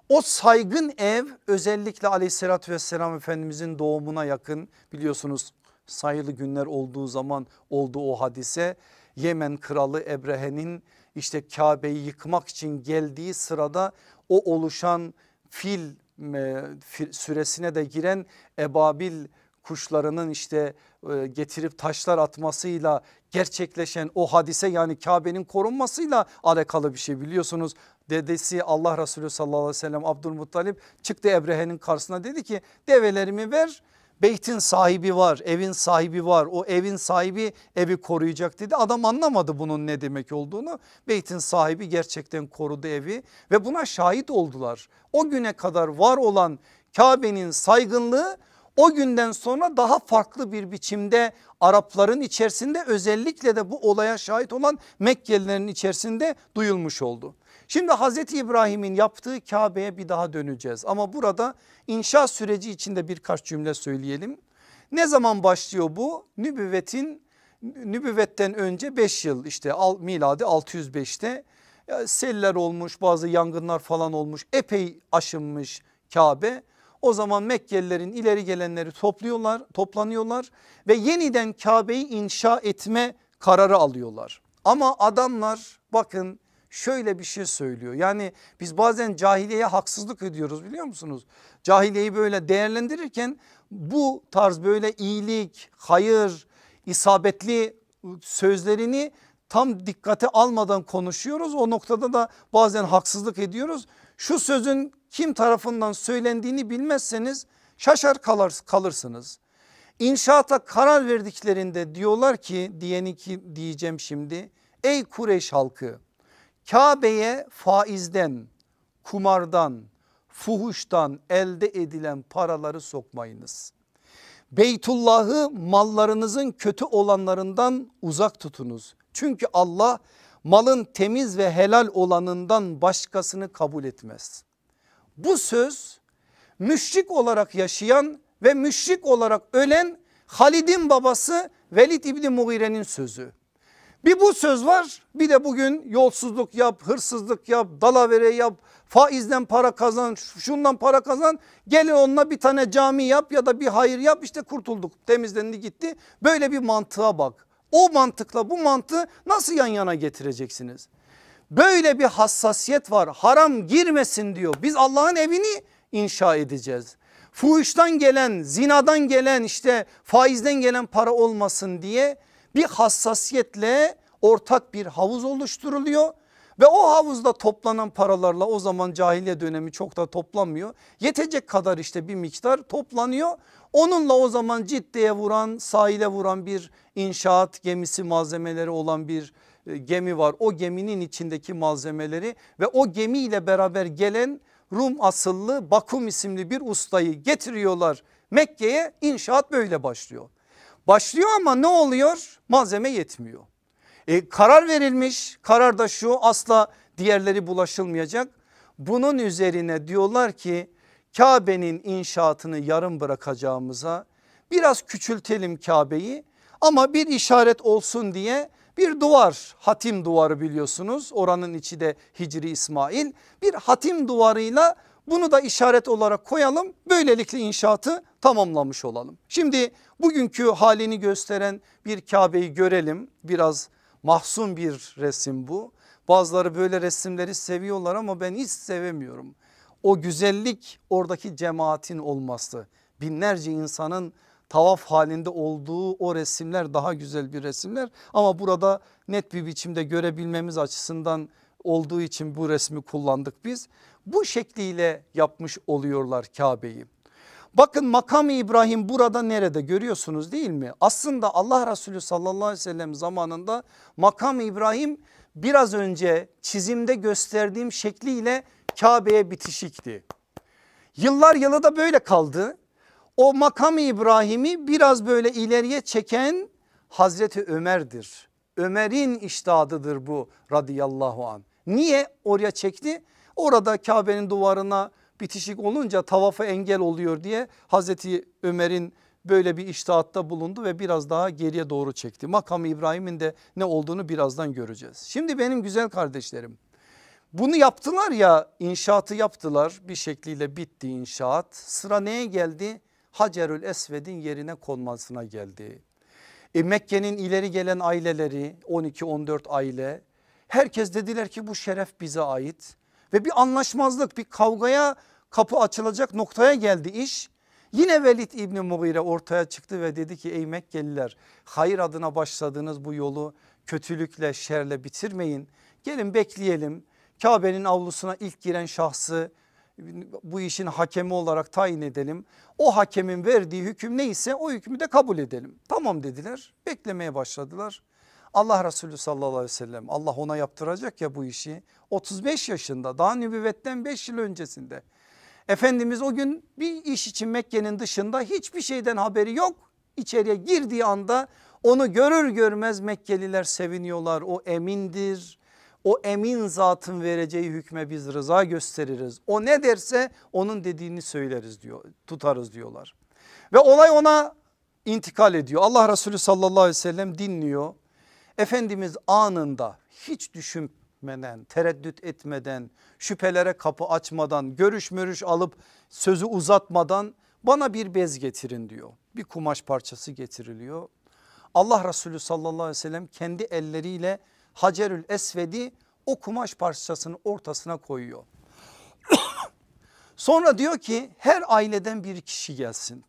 [SPEAKER 1] O saygın ev özellikle aleyhissalatü vesselam Efendimizin doğumuna yakın biliyorsunuz sayılı günler olduğu zaman oldu o hadise. Yemen kralı Ebrehe'nin işte Kabe'yi yıkmak için geldiği sırada o oluşan e, fil süresine de giren ebabil kuşlarının işte e, getirip taşlar atmasıyla gerçekleşen o hadise yani Kabe'nin korunmasıyla alakalı bir şey biliyorsunuz. Dedesi Allah Resulü sallallahu aleyhi ve sellem Abdülmuttalip çıktı Ebrehe'nin karşısına dedi ki develerimi ver Beytin sahibi var evin sahibi var o evin sahibi evi koruyacak dedi. Adam anlamadı bunun ne demek olduğunu. Beytin sahibi gerçekten korudu evi ve buna şahit oldular. O güne kadar var olan Kabe'nin saygınlığı o günden sonra daha farklı bir biçimde Arapların içerisinde özellikle de bu olaya şahit olan Mekkelilerin içerisinde duyulmuş oldu. Şimdi Hazreti İbrahim'in yaptığı Kabe'ye bir daha döneceğiz ama burada inşa süreci içinde birkaç cümle söyleyelim. Ne zaman başlıyor bu? Nübüvvetin nübüvvetten önce 5 yıl işte miladi 605'te seller olmuş bazı yangınlar falan olmuş epey aşınmış Kabe. O zaman Mekkelilerin ileri gelenleri topluyorlar, toplanıyorlar ve yeniden Kabe'yi inşa etme kararı alıyorlar. Ama adamlar bakın şöyle bir şey söylüyor. Yani biz bazen cahiliyeye haksızlık ediyoruz biliyor musunuz? Cahiliyeyi böyle değerlendirirken bu tarz böyle iyilik, hayır, isabetli sözlerini tam dikkate almadan konuşuyoruz. O noktada da bazen haksızlık ediyoruz. Şu sözün kim tarafından söylendiğini bilmezseniz şaşar kalır, kalırsınız. İnşaata karar verdiklerinde diyorlar ki diyeni ki diyeceğim şimdi ey Kureyş halkı Kabe'ye faizden, kumardan, fuhuştan elde edilen paraları sokmayınız. Beytullah'ı mallarınızın kötü olanlarından uzak tutunuz. Çünkü Allah malın temiz ve helal olanından başkasını kabul etmez. Bu söz müşrik olarak yaşayan ve müşrik olarak ölen Halid'in babası Velid İbni Muğire'nin sözü. Bir bu söz var bir de bugün yolsuzluk yap, hırsızlık yap, dalavere yap, faizden para kazan, şundan para kazan. Gelin onunla bir tane cami yap ya da bir hayır yap işte kurtulduk temizlendi gitti. Böyle bir mantığa bak. O mantıkla bu mantığı nasıl yan yana getireceksiniz? Böyle bir hassasiyet var haram girmesin diyor. Biz Allah'ın evini inşa edeceğiz. Fuhuştan gelen zinadan gelen işte faizden gelen para olmasın diye bir hassasiyetle ortak bir havuz oluşturuluyor. Ve o havuzda toplanan paralarla o zaman cahiliye dönemi çok da toplanmıyor. Yetecek kadar işte bir miktar toplanıyor. Onunla o zaman ciddiye vuran sahile vuran bir inşaat gemisi malzemeleri olan bir e, gemi var. O geminin içindeki malzemeleri ve o gemiyle beraber gelen Rum asıllı Bakum isimli bir ustayı getiriyorlar Mekke'ye inşaat böyle başlıyor. Başlıyor ama ne oluyor? Malzeme yetmiyor. E, karar verilmiş karar da şu asla diğerleri bulaşılmayacak. Bunun üzerine diyorlar ki Kabe'nin inşaatını yarım bırakacağımıza biraz küçültelim Kabe'yi ama bir işaret olsun diye bir duvar hatim duvarı biliyorsunuz oranın içi de Hicri İsmail bir hatim duvarıyla bunu da işaret olarak koyalım böylelikle inşaatı tamamlamış olalım. Şimdi bugünkü halini gösteren bir Kabe'yi görelim. Biraz mahzun bir resim bu. Bazıları böyle resimleri seviyorlar ama ben hiç sevemiyorum. O güzellik oradaki cemaatin olması. Binlerce insanın tavaf halinde olduğu o resimler daha güzel bir resimler. Ama burada net bir biçimde görebilmemiz açısından olduğu için bu resmi kullandık biz. Bu şekliyle yapmış oluyorlar Kabe'yi. Bakın makam İbrahim burada nerede görüyorsunuz değil mi? Aslında Allah Resulü sallallahu aleyhi ve sellem zamanında makam İbrahim biraz önce çizimde gösterdiğim şekliyle Kabe'ye bitişikti. Yıllar yılı da böyle kaldı. O makam İbrahim'i biraz böyle ileriye çeken Hazreti Ömer'dir. Ömer'in iştahadıdır bu radıyallahu an. Niye oraya çekti? Orada Kabe'nin duvarına bitişik olunca tavafa engel oluyor diye Hazreti Ömer'in böyle bir iştahatta bulundu ve biraz daha geriye doğru çekti. Makam İbrahim'in de ne olduğunu birazdan göreceğiz. Şimdi benim güzel kardeşlerim bunu yaptılar ya inşaatı yaptılar bir şekliyle bitti inşaat. Sıra neye geldi? Hacerül Esved'in yerine konmasına geldi. E, Mekke'nin ileri gelen aileleri 12-14 aile herkes dediler ki bu şeref bize ait ve bir anlaşmazlık bir kavgaya kapı açılacak noktaya geldi iş. Yine Velid İbni Mughire ortaya çıktı ve dedi ki ey Mekkeliler hayır adına başladığınız bu yolu kötülükle şerle bitirmeyin. Gelin bekleyelim Kabe'nin avlusuna ilk giren şahsı bu işin hakemi olarak tayin edelim. O hakemin verdiği hüküm neyse o hükmü de kabul edelim. Tamam dediler beklemeye başladılar. Allah Resulü sallallahu aleyhi ve sellem Allah ona yaptıracak ya bu işi 35 yaşında daha nübüvvetten 5 yıl öncesinde. Efendimiz o gün bir iş için Mekke'nin dışında hiçbir şeyden haberi yok. İçeriye girdiği anda onu görür görmez Mekkeliler seviniyorlar. O emindir. O emin zatın vereceği hükme biz rıza gösteririz. O ne derse onun dediğini söyleriz diyor, tutarız diyorlar. Ve olay ona intikal ediyor. Allah Resulü sallallahu aleyhi ve sellem dinliyor. Efendimiz anında hiç düşünmeden tereddüt etmeden şüphelere kapı açmadan görüş mörüş alıp sözü uzatmadan bana bir bez getirin diyor. Bir kumaş parçası getiriliyor. Allah Resulü sallallahu aleyhi ve sellem kendi elleriyle Hacerül Esved'i o kumaş parçasının ortasına koyuyor. <coughs> Sonra diyor ki her aileden bir kişi gelsin.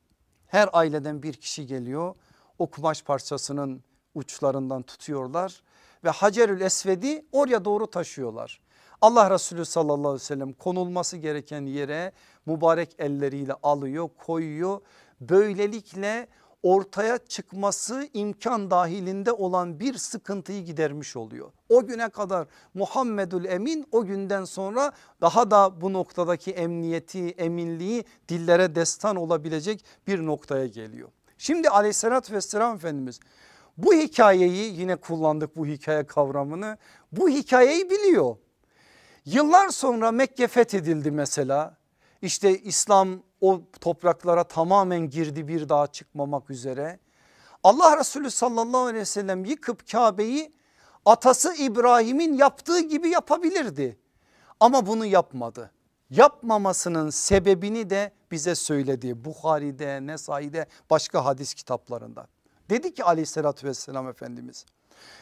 [SPEAKER 1] Her aileden bir kişi geliyor o kumaş parçasının uçlarından tutuyorlar ve Hacerül Esved'i oraya doğru taşıyorlar. Allah Resulü sallallahu aleyhi ve sellem konulması gereken yere mübarek elleriyle alıyor koyuyor. Böylelikle ortaya çıkması imkan dahilinde olan bir sıkıntıyı gidermiş oluyor. O güne kadar Muhammedül Emin o günden sonra daha da bu noktadaki emniyeti eminliği dillere destan olabilecek bir noktaya geliyor. Şimdi aleyhissalatü vesselam Efendimiz bu hikayeyi yine kullandık bu hikaye kavramını bu hikayeyi biliyor. Yıllar sonra Mekke fethedildi mesela işte İslam o topraklara tamamen girdi bir daha çıkmamak üzere. Allah Resulü sallallahu aleyhi ve sellem yıkıp Kabe'yi atası İbrahim'in yaptığı gibi yapabilirdi. Ama bunu yapmadı. Yapmamasının sebebini de bize söyledi. Bukhari'de, Nesai'de başka hadis kitaplarında. Dedi ki aleyhissalatü vesselam Efendimiz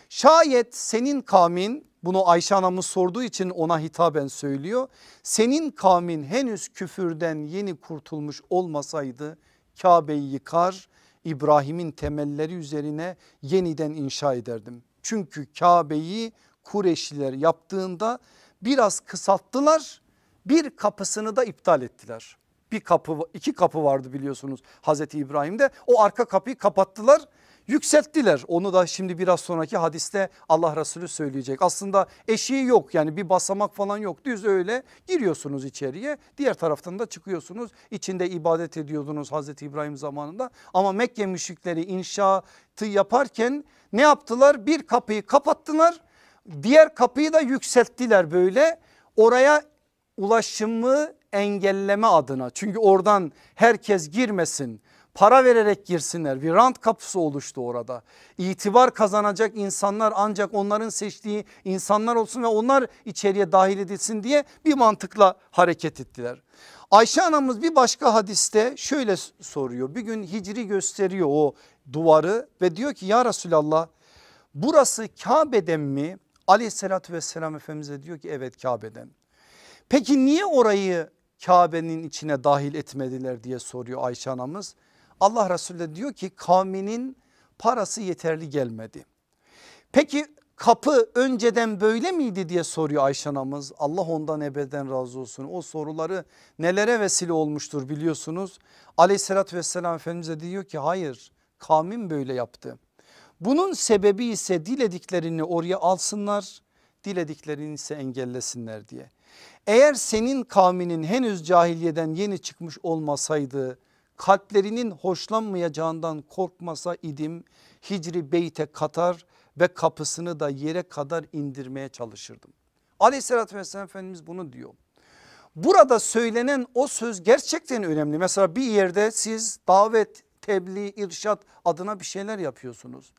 [SPEAKER 1] şayet senin kavmin bunu Ayşe anamız sorduğu için ona hitaben söylüyor. Senin kavmin henüz küfürden yeni kurtulmuş olmasaydı Kabe'yi yıkar İbrahim'in temelleri üzerine yeniden inşa ederdim. Çünkü Kabe'yi Kureşliler yaptığında biraz kısalttılar bir kapısını da iptal ettiler bir kapı iki kapı vardı biliyorsunuz Hazreti İbrahim'de. O arka kapıyı kapattılar yükselttiler. Onu da şimdi biraz sonraki hadiste Allah Resulü söyleyecek. Aslında eşiği yok yani bir basamak falan yok. Düz öyle giriyorsunuz içeriye. Diğer taraftan da çıkıyorsunuz. içinde ibadet ediyordunuz Hazreti İbrahim zamanında. Ama Mekke müşrikleri inşaatı yaparken ne yaptılar? Bir kapıyı kapattılar. Diğer kapıyı da yükselttiler böyle. Oraya ulaşımı engelleme adına çünkü oradan herkes girmesin para vererek girsinler bir rant kapısı oluştu orada. itibar kazanacak insanlar ancak onların seçtiği insanlar olsun ve onlar içeriye dahil edilsin diye bir mantıkla hareket ettiler. Ayşe anamız bir başka hadiste şöyle soruyor bir gün hicri gösteriyor o duvarı ve diyor ki ya Resulallah burası Kabe'den mi? Aleyhissalatü vesselam Efendimiz'e diyor ki evet Kabe'den. Peki niye orayı Kabe'nin içine dahil etmediler diye soruyor Ayşe anamız. Allah Resulü de diyor ki kavminin parası yeterli gelmedi. Peki kapı önceden böyle miydi diye soruyor Ayşe anamız. Allah ondan ebeden razı olsun. O soruları nelere vesile olmuştur biliyorsunuz. Aleyhissalatü vesselam Efendimiz de diyor ki hayır kavmin böyle yaptı. Bunun sebebi ise dilediklerini oraya alsınlar dilediklerini ise engellesinler diye. Eğer senin kavminin henüz cahiliyeden yeni çıkmış olmasaydı kalplerinin hoşlanmayacağından korkmasa idim Hicri beyte katar ve kapısını da yere kadar indirmeye çalışırdım. Aleyhissalatü vesselam Efendimiz bunu diyor. Burada söylenen o söz gerçekten önemli. Mesela bir yerde siz davet, tebliğ, irşat adına bir şeyler yapıyorsunuz.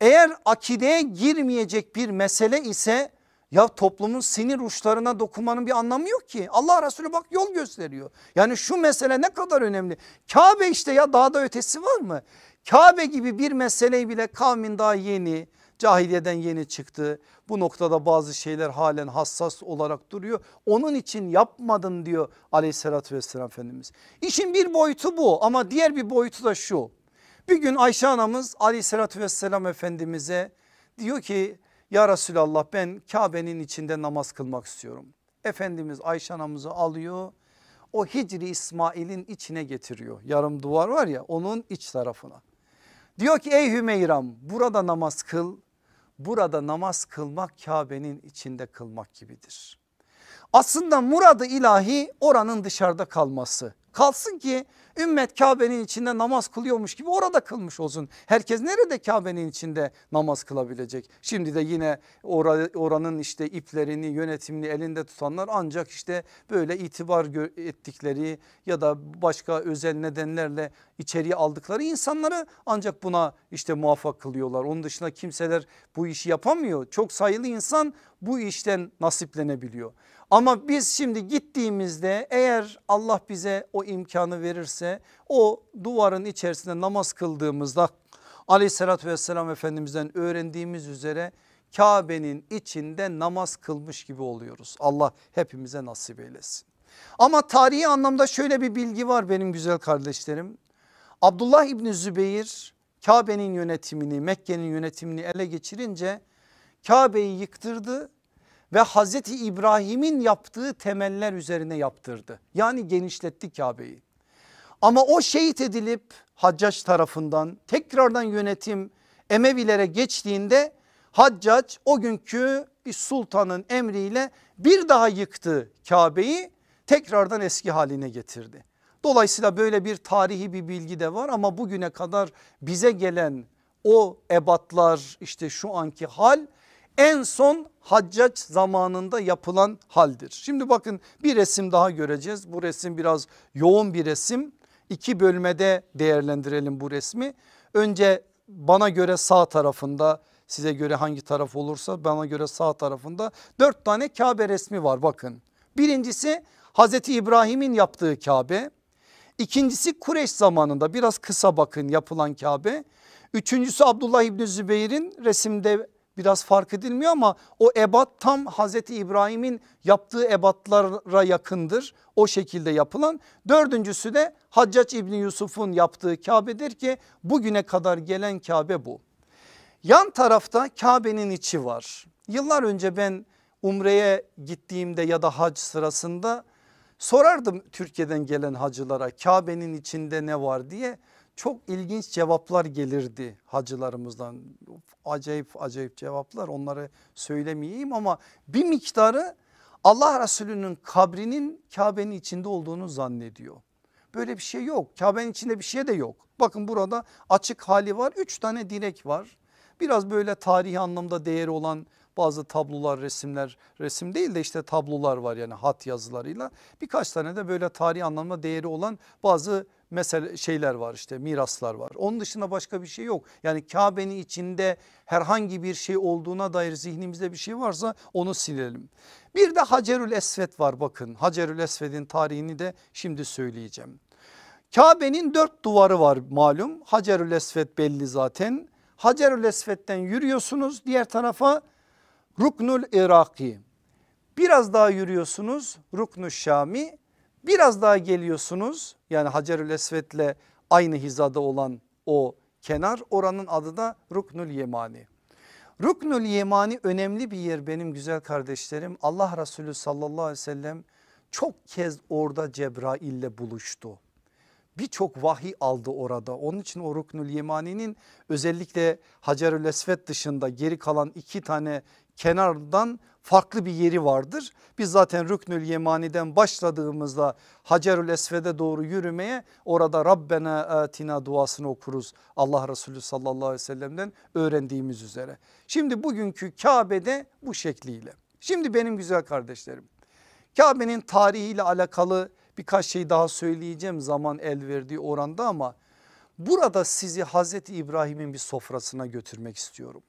[SPEAKER 1] Eğer akideye girmeyecek bir mesele ise ya toplumun sinir uçlarına dokunmanın bir anlamı yok ki. Allah Resulü bak yol gösteriyor. Yani şu mesele ne kadar önemli. Kabe işte ya daha da ötesi var mı? Kabe gibi bir meseleyi bile kavmin daha yeni cahiliyeden yeni çıktı. Bu noktada bazı şeyler halen hassas olarak duruyor. Onun için yapmadın diyor aleyhissalatü vesselam Efendimiz. İşin bir boyutu bu ama diğer bir boyutu da şu. Bir gün Ayşe anamız aleyhissalatü vesselam Efendimiz'e diyor ki ya Resulallah ben Kabe'nin içinde namaz kılmak istiyorum. Efendimiz Ayşe anamızı alıyor o Hicri İsmail'in içine getiriyor. Yarım duvar var ya onun iç tarafına. Diyor ki ey Hümeyram burada namaz kıl. Burada namaz kılmak Kabe'nin içinde kılmak gibidir. Aslında muradı ilahi oranın dışarıda kalması. Kalsın ki ümmet Kabe'nin içinde namaz kılıyormuş gibi orada kılmış olsun. Herkes nerede Kabe'nin içinde namaz kılabilecek? Şimdi de yine oranın işte iplerini yönetimini elinde tutanlar ancak işte böyle itibar ettikleri ya da başka özel nedenlerle içeriye aldıkları insanları ancak buna işte muvaffak kılıyorlar. Onun dışında kimseler bu işi yapamıyor. Çok sayılı insan bu işten nasiplenebiliyor. Ama biz şimdi gittiğimizde eğer Allah bize o imkanı verirse o duvarın içerisinde namaz kıldığımızda aleyhissalatü vesselam efendimizden öğrendiğimiz üzere Kabe'nin içinde namaz kılmış gibi oluyoruz. Allah hepimize nasip eylesin. Ama tarihi anlamda şöyle bir bilgi var benim güzel kardeşlerim. Abdullah İbni Zübeyir Kabe'nin yönetimini Mekke'nin yönetimini ele geçirince Kabe'yi yıktırdı ve Hazreti İbrahim'in yaptığı temeller üzerine yaptırdı. Yani genişletti Kabe'yi. Ama o şehit edilip Haccac tarafından tekrardan yönetim Emevilere geçtiğinde Haccac o günkü bir sultanın emriyle bir daha yıktı Kabe'yi tekrardan eski haline getirdi. Dolayısıyla böyle bir tarihi bir bilgi de var ama bugüne kadar bize gelen o ebatlar işte şu anki hal en son haccaç zamanında yapılan haldir. Şimdi bakın bir resim daha göreceğiz. Bu resim biraz yoğun bir resim. İki bölmede değerlendirelim bu resmi. Önce bana göre sağ tarafında size göre hangi taraf olursa bana göre sağ tarafında dört tane Kabe resmi var bakın. Birincisi Hazreti İbrahim'in yaptığı Kabe. İkincisi Kureş zamanında biraz kısa bakın yapılan Kabe. Üçüncüsü Abdullah İbni Zübeyir'in resimde biraz fark edilmiyor ama o ebat tam Hazreti İbrahim'in yaptığı ebatlara yakındır. O şekilde yapılan. Dördüncüsü de Haccac İbni Yusuf'un yaptığı Kabe'dir ki bugüne kadar gelen Kabe bu. Yan tarafta Kabe'nin içi var. Yıllar önce ben Umre'ye gittiğimde ya da hac sırasında sorardım Türkiye'den gelen hacılara Kabe'nin içinde ne var diye çok ilginç cevaplar gelirdi hacılarımızdan. Acayip acayip cevaplar onları söylemeyeyim ama bir miktarı Allah Resulü'nün kabrinin Kabe'nin içinde olduğunu zannediyor. Böyle bir şey yok. Kabe'nin içinde bir şey de yok. Bakın burada açık hali var. Üç tane direk var. Biraz böyle tarihi anlamda değeri olan bazı tablolar resimler resim değil de işte tablolar var yani hat yazılarıyla birkaç tane de böyle tarihi anlamda değeri olan bazı mesele şeyler var işte miraslar var. Onun dışında başka bir şey yok. Yani Kabe'nin içinde herhangi bir şey olduğuna dair zihnimizde bir şey varsa onu silelim. Bir de Hacerül Esved var bakın. Hacerül Esved'in tarihini de şimdi söyleyeceğim. Kabe'nin dört duvarı var malum. Hacerül Esved belli zaten. Hacerül Esved'den yürüyorsunuz diğer tarafa Ruknul Iraki. Biraz daha yürüyorsunuz Ruknul Şami Biraz daha geliyorsunuz yani Hacerül Esved'le aynı hizada olan o kenar oranın adı da Ruknül Yemani. Ruknül Yemani önemli bir yer benim güzel kardeşlerim. Allah Resulü sallallahu aleyhi ve sellem çok kez orada Cebrail ile buluştu. Birçok vahiy aldı orada. Onun için o Ruknul Yemani'nin özellikle Hacerül Esved dışında geri kalan iki tane kenardan farklı bir yeri vardır. Biz zaten Rüknül Yemani'den başladığımızda Hacerül Esved'e doğru yürümeye orada Rabbena atina duasını okuruz. Allah Resulü sallallahu aleyhi ve sellem'den öğrendiğimiz üzere. Şimdi bugünkü Kabe'de bu şekliyle. Şimdi benim güzel kardeşlerim Kabe'nin tarihiyle alakalı birkaç şey daha söyleyeceğim zaman el verdiği oranda ama burada sizi Hazreti İbrahim'in bir sofrasına götürmek istiyorum.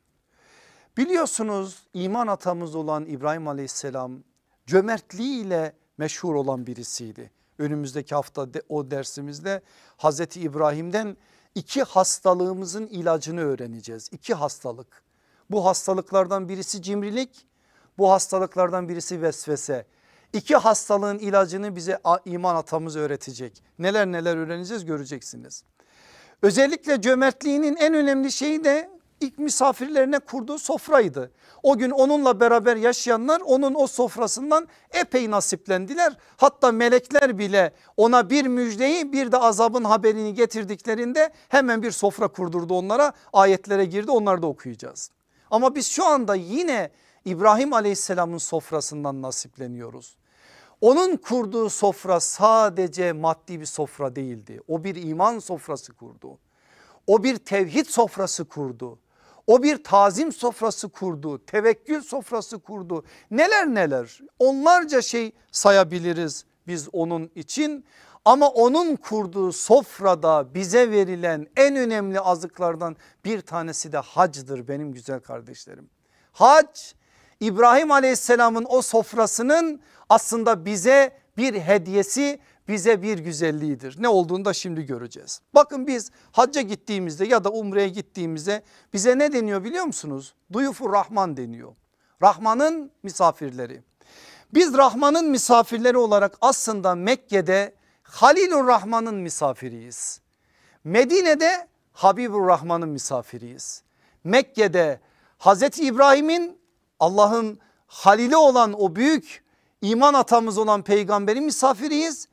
[SPEAKER 1] Biliyorsunuz iman atamız olan İbrahim aleyhisselam cömertliğiyle meşhur olan birisiydi. Önümüzdeki hafta de, o dersimizde Hazreti İbrahim'den iki hastalığımızın ilacını öğreneceğiz. İki hastalık bu hastalıklardan birisi cimrilik bu hastalıklardan birisi vesvese. İki hastalığın ilacını bize iman atamız öğretecek. Neler neler öğreneceğiz göreceksiniz. Özellikle cömertliğinin en önemli şeyi de ilk misafirlerine kurduğu sofraydı. O gün onunla beraber yaşayanlar onun o sofrasından epey nasiplendiler. Hatta melekler bile ona bir müjdeyi bir de azabın haberini getirdiklerinde hemen bir sofra kurdurdu onlara. Ayetlere girdi onları da okuyacağız. Ama biz şu anda yine İbrahim aleyhisselamın sofrasından nasipleniyoruz. Onun kurduğu sofra sadece maddi bir sofra değildi. O bir iman sofrası kurdu. O bir tevhid sofrası kurdu. O bir tazim sofrası kurdu, tevekkül sofrası kurdu. Neler neler onlarca şey sayabiliriz biz onun için. Ama onun kurduğu sofrada bize verilen en önemli azıklardan bir tanesi de hacdır benim güzel kardeşlerim. Hac İbrahim aleyhisselamın o sofrasının aslında bize bir hediyesi bize bir güzelliğidir. Ne olduğunu da şimdi göreceğiz. Bakın biz hacca gittiğimizde ya da umreye gittiğimizde bize ne deniyor biliyor musunuz? Duyufu Rahman deniyor. Rahman'ın misafirleri. Biz Rahman'ın misafirleri olarak aslında Mekke'de Halilur Rahman'ın misafiriyiz. Medine'de Habibur Rahman'ın misafiriyiz. Mekke'de Hazreti İbrahim'in Allah'ın halili olan o büyük iman atamız olan peygamberin misafiriyiz.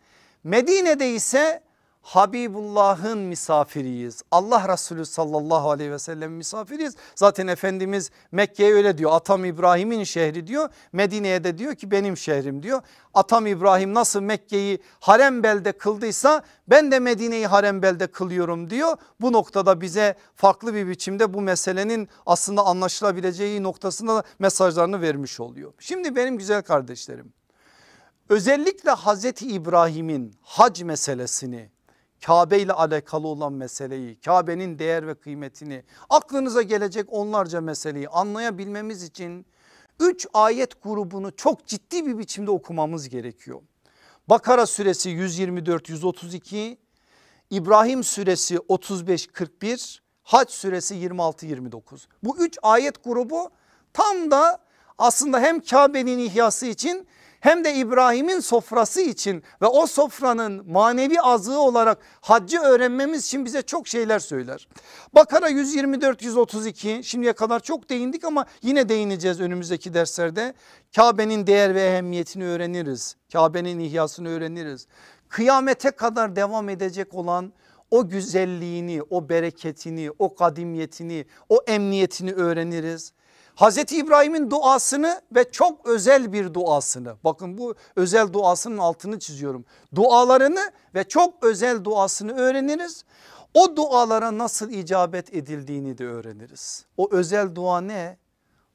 [SPEAKER 1] Medine'de ise Habibullah'ın misafiriyiz. Allah Resulü sallallahu aleyhi ve sellem misafiriyiz. Zaten Efendimiz Mekke'ye öyle diyor. Atam İbrahim'in şehri diyor. Medine'ye de diyor ki benim şehrim diyor. Atam İbrahim nasıl Mekke'yi harem belde kıldıysa ben de Medine'yi harem belde kılıyorum diyor. Bu noktada bize farklı bir biçimde bu meselenin aslında anlaşılabileceği noktasında mesajlarını vermiş oluyor. Şimdi benim güzel kardeşlerim özellikle Hazreti İbrahim'in hac meselesini Kabe ile alakalı olan meseleyi Kabe'nin değer ve kıymetini aklınıza gelecek onlarca meseleyi anlayabilmemiz için 3 ayet grubunu çok ciddi bir biçimde okumamız gerekiyor. Bakara suresi 124-132, İbrahim suresi 35-41, Hac suresi 26-29. Bu 3 ayet grubu tam da aslında hem Kabe'nin ihyası için hem de İbrahim'in sofrası için ve o sofranın manevi azığı olarak haccı öğrenmemiz için bize çok şeyler söyler. Bakara 124-132 şimdiye kadar çok değindik ama yine değineceğiz önümüzdeki derslerde. Kabe'nin değer ve ehemmiyetini öğreniriz. Kabe'nin ihyasını öğreniriz. Kıyamete kadar devam edecek olan o güzelliğini, o bereketini, o kadimiyetini, o emniyetini öğreniriz. Hazreti İbrahim'in duasını ve çok özel bir duasını bakın bu özel duasının altını çiziyorum. Dualarını ve çok özel duasını öğreniriz. O dualara nasıl icabet edildiğini de öğreniriz. O özel dua ne?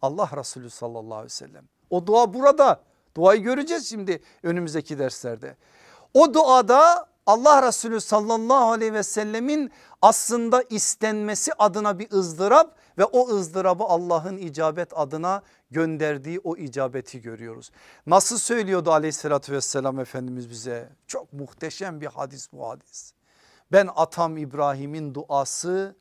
[SPEAKER 1] Allah Resulü sallallahu aleyhi ve sellem. O dua burada. Duayı göreceğiz şimdi önümüzdeki derslerde. O duada Allah Resulü sallallahu aleyhi ve sellemin aslında istenmesi adına bir ızdırap ve o ızdırabı Allah'ın icabet adına gönderdiği o icabeti görüyoruz. Nasıl söylüyordu aleyhissalatü vesselam Efendimiz bize? Çok muhteşem bir hadis bu hadis. Ben atam İbrahim'in duası,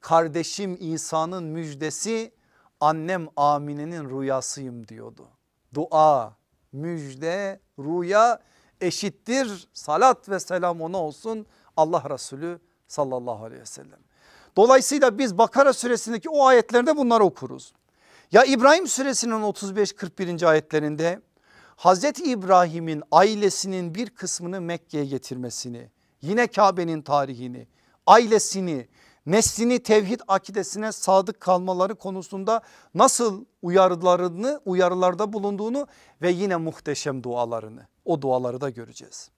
[SPEAKER 1] kardeşim İsa'nın müjdesi, annem Amine'nin rüyasıyım diyordu. Dua, müjde, rüya eşittir. Salat ve selam ona olsun Allah Resulü sallallahu aleyhi ve sellem. Dolayısıyla biz Bakara suresindeki o ayetlerde bunları okuruz. Ya İbrahim suresinin 35-41. ayetlerinde Hazreti İbrahim'in ailesinin bir kısmını Mekke'ye getirmesini yine Kabe'nin tarihini ailesini neslini tevhid akidesine sadık kalmaları konusunda nasıl uyarılarını uyarılarda bulunduğunu ve yine muhteşem dualarını o duaları da göreceğiz.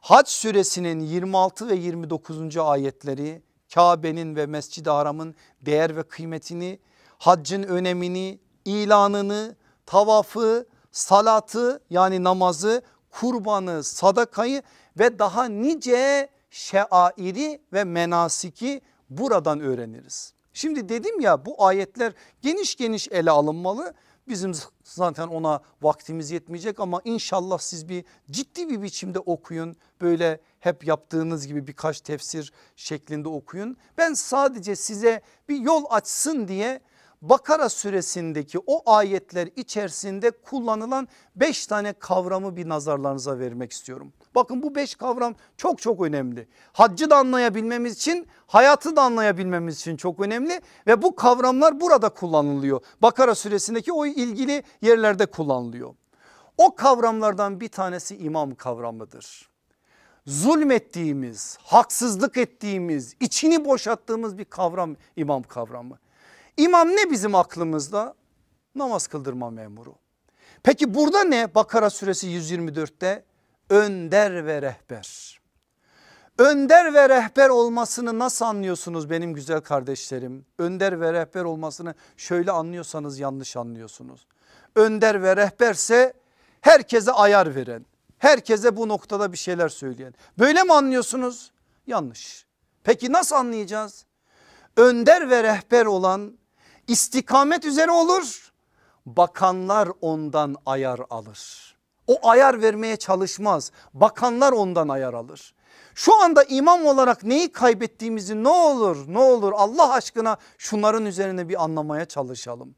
[SPEAKER 1] Hac suresinin 26 ve 29. ayetleri Kabe'nin ve Mescid-i Haram'ın değer ve kıymetini, haccın önemini, ilanını, tavafı, salatı yani namazı, kurbanı, sadakayı ve daha nice şeairi ve menasiki buradan öğreniriz. Şimdi dedim ya bu ayetler geniş geniş ele alınmalı. Bizim zaten ona vaktimiz yetmeyecek ama inşallah siz bir ciddi bir biçimde okuyun. Böyle hep yaptığınız gibi birkaç tefsir şeklinde okuyun. Ben sadece size bir yol açsın diye Bakara süresindeki o ayetler içerisinde kullanılan 5 tane kavramı bir nazarlarınıza vermek istiyorum. Bakın bu 5 kavram çok çok önemli. Haccı da anlayabilmemiz için hayatı da anlayabilmemiz için çok önemli ve bu kavramlar burada kullanılıyor. Bakara süresindeki o ilgili yerlerde kullanılıyor. O kavramlardan bir tanesi imam kavramıdır zulmettiğimiz, haksızlık ettiğimiz, içini boşalttığımız bir kavram imam kavramı. İmam ne bizim aklımızda? Namaz kıldırma memuru. Peki burada ne? Bakara suresi 124'te önder ve rehber. Önder ve rehber olmasını nasıl anlıyorsunuz benim güzel kardeşlerim? Önder ve rehber olmasını şöyle anlıyorsanız yanlış anlıyorsunuz. Önder ve rehberse herkese ayar veren, herkese bu noktada bir şeyler söyleyen. Böyle mi anlıyorsunuz? Yanlış. Peki nasıl anlayacağız? Önder ve rehber olan istikamet üzere olur. Bakanlar ondan ayar alır. O ayar vermeye çalışmaz. Bakanlar ondan ayar alır. Şu anda imam olarak neyi kaybettiğimizi ne olur ne olur Allah aşkına şunların üzerine bir anlamaya çalışalım.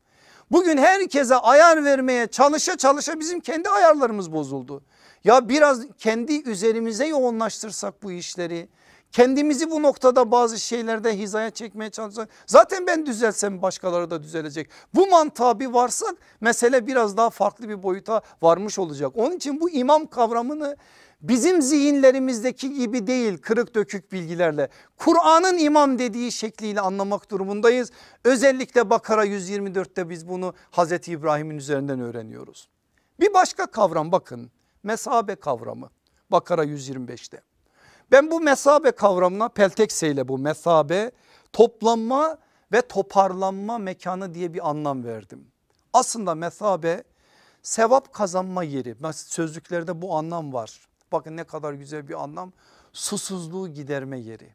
[SPEAKER 1] Bugün herkese ayar vermeye çalışa çalışa bizim kendi ayarlarımız bozuldu. Ya biraz kendi üzerimize yoğunlaştırsak bu işleri Kendimizi bu noktada bazı şeylerde hizaya çekmeye çalışacak. Zaten ben düzelsem başkaları da düzelecek. Bu mantığa bir varsak mesele biraz daha farklı bir boyuta varmış olacak. Onun için bu imam kavramını bizim zihinlerimizdeki gibi değil kırık dökük bilgilerle Kur'an'ın imam dediği şekliyle anlamak durumundayız. Özellikle Bakara 124'te biz bunu Hazreti İbrahim'in üzerinden öğreniyoruz. Bir başka kavram bakın mesabe kavramı Bakara 125'te. Ben bu mesabe kavramına peltekseyle bu mesabe toplanma ve toparlanma mekanı diye bir anlam verdim. Aslında mesabe sevap kazanma yeri sözlüklerde bu anlam var. Bakın ne kadar güzel bir anlam susuzluğu giderme yeri.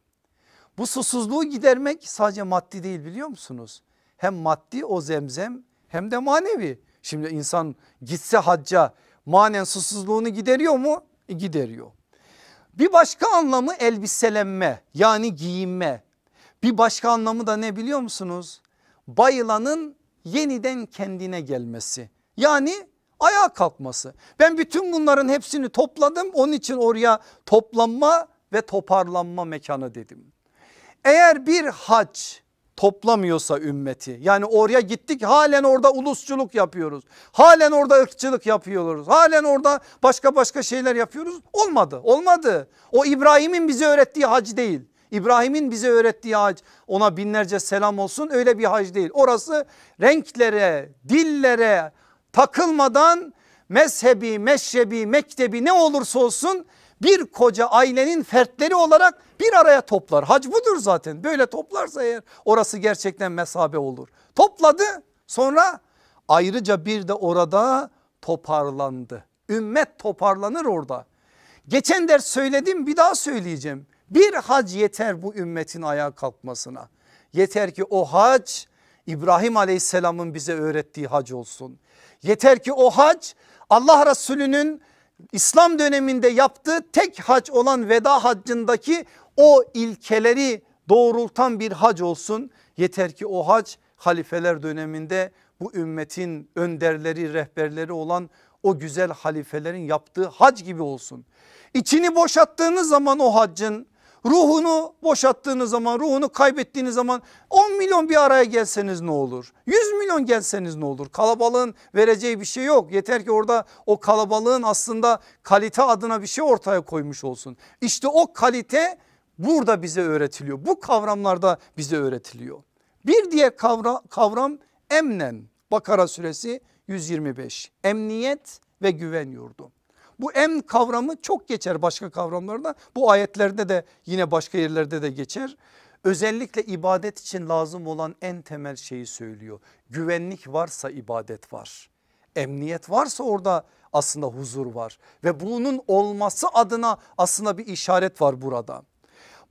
[SPEAKER 1] Bu susuzluğu gidermek sadece maddi değil biliyor musunuz? Hem maddi o zemzem hem de manevi. Şimdi insan gitse hacca manen susuzluğunu gideriyor mu? E, gideriyor. Bir başka anlamı elbiselenme yani giyinme. Bir başka anlamı da ne biliyor musunuz? Bayılanın yeniden kendine gelmesi. Yani ayağa kalkması. Ben bütün bunların hepsini topladım. Onun için oraya toplanma ve toparlanma mekanı dedim. Eğer bir hac toplamıyorsa ümmeti yani oraya gittik halen orada ulusçuluk yapıyoruz. Halen orada ırkçılık yapıyoruz. Halen orada başka başka şeyler yapıyoruz. Olmadı olmadı. O İbrahim'in bize öğrettiği hac değil. İbrahim'in bize öğrettiği hac ona binlerce selam olsun öyle bir hac değil. Orası renklere dillere takılmadan mezhebi meşrebi mektebi ne olursa olsun bir koca ailenin fertleri olarak bir araya toplar. Hac budur zaten böyle toplarsa eğer orası gerçekten mesabe olur. Topladı sonra ayrıca bir de orada toparlandı. Ümmet toparlanır orada. Geçen ders söyledim bir daha söyleyeceğim. Bir hac yeter bu ümmetin ayağa kalkmasına. Yeter ki o hac İbrahim aleyhisselamın bize öğrettiği hac olsun. Yeter ki o hac Allah Resulü'nün İslam döneminde yaptığı tek hac olan veda haccındaki o ilkeleri doğrultan bir hac olsun. Yeter ki o hac halifeler döneminde bu ümmetin önderleri rehberleri olan o güzel halifelerin yaptığı hac gibi olsun. İçini boşattığınız zaman o haccın ruhunu boşattığınız zaman ruhunu kaybettiğiniz zaman 10 milyon bir araya gelseniz ne olur? 100 milyon gelseniz ne olur? Kalabalığın vereceği bir şey yok. Yeter ki orada o kalabalığın aslında kalite adına bir şey ortaya koymuş olsun. İşte o kalite Burada bize öğretiliyor. Bu kavramlarda bize öğretiliyor. Bir diğer kavram, kavram emnen. Bakara suresi 125. Emniyet ve güven yurdu. Bu emn kavramı çok geçer başka kavramlarda. Bu ayetlerde de yine başka yerlerde de geçer. Özellikle ibadet için lazım olan en temel şeyi söylüyor. Güvenlik varsa ibadet var. Emniyet varsa orada aslında huzur var ve bunun olması adına aslında bir işaret var burada.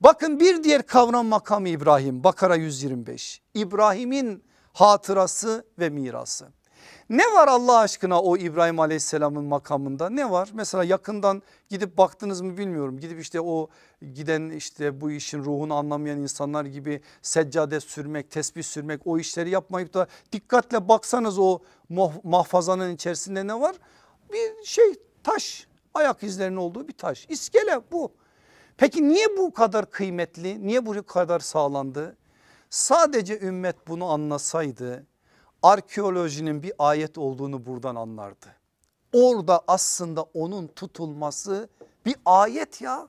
[SPEAKER 1] Bakın bir diğer kavram makamı İbrahim Bakara 125. İbrahim'in hatırası ve mirası. Ne var Allah aşkına o İbrahim aleyhisselamın makamında ne var? Mesela yakından gidip baktınız mı bilmiyorum. Gidip işte o giden işte bu işin ruhunu anlamayan insanlar gibi seccade sürmek, tesbih sürmek o işleri yapmayıp da dikkatle baksanız o mahfazanın içerisinde ne var? Bir şey taş ayak izlerinin olduğu bir taş iskele bu. Peki niye bu kadar kıymetli niye bu kadar sağlandı? Sadece ümmet bunu anlasaydı arkeolojinin bir ayet olduğunu buradan anlardı. Orada aslında onun tutulması bir ayet ya.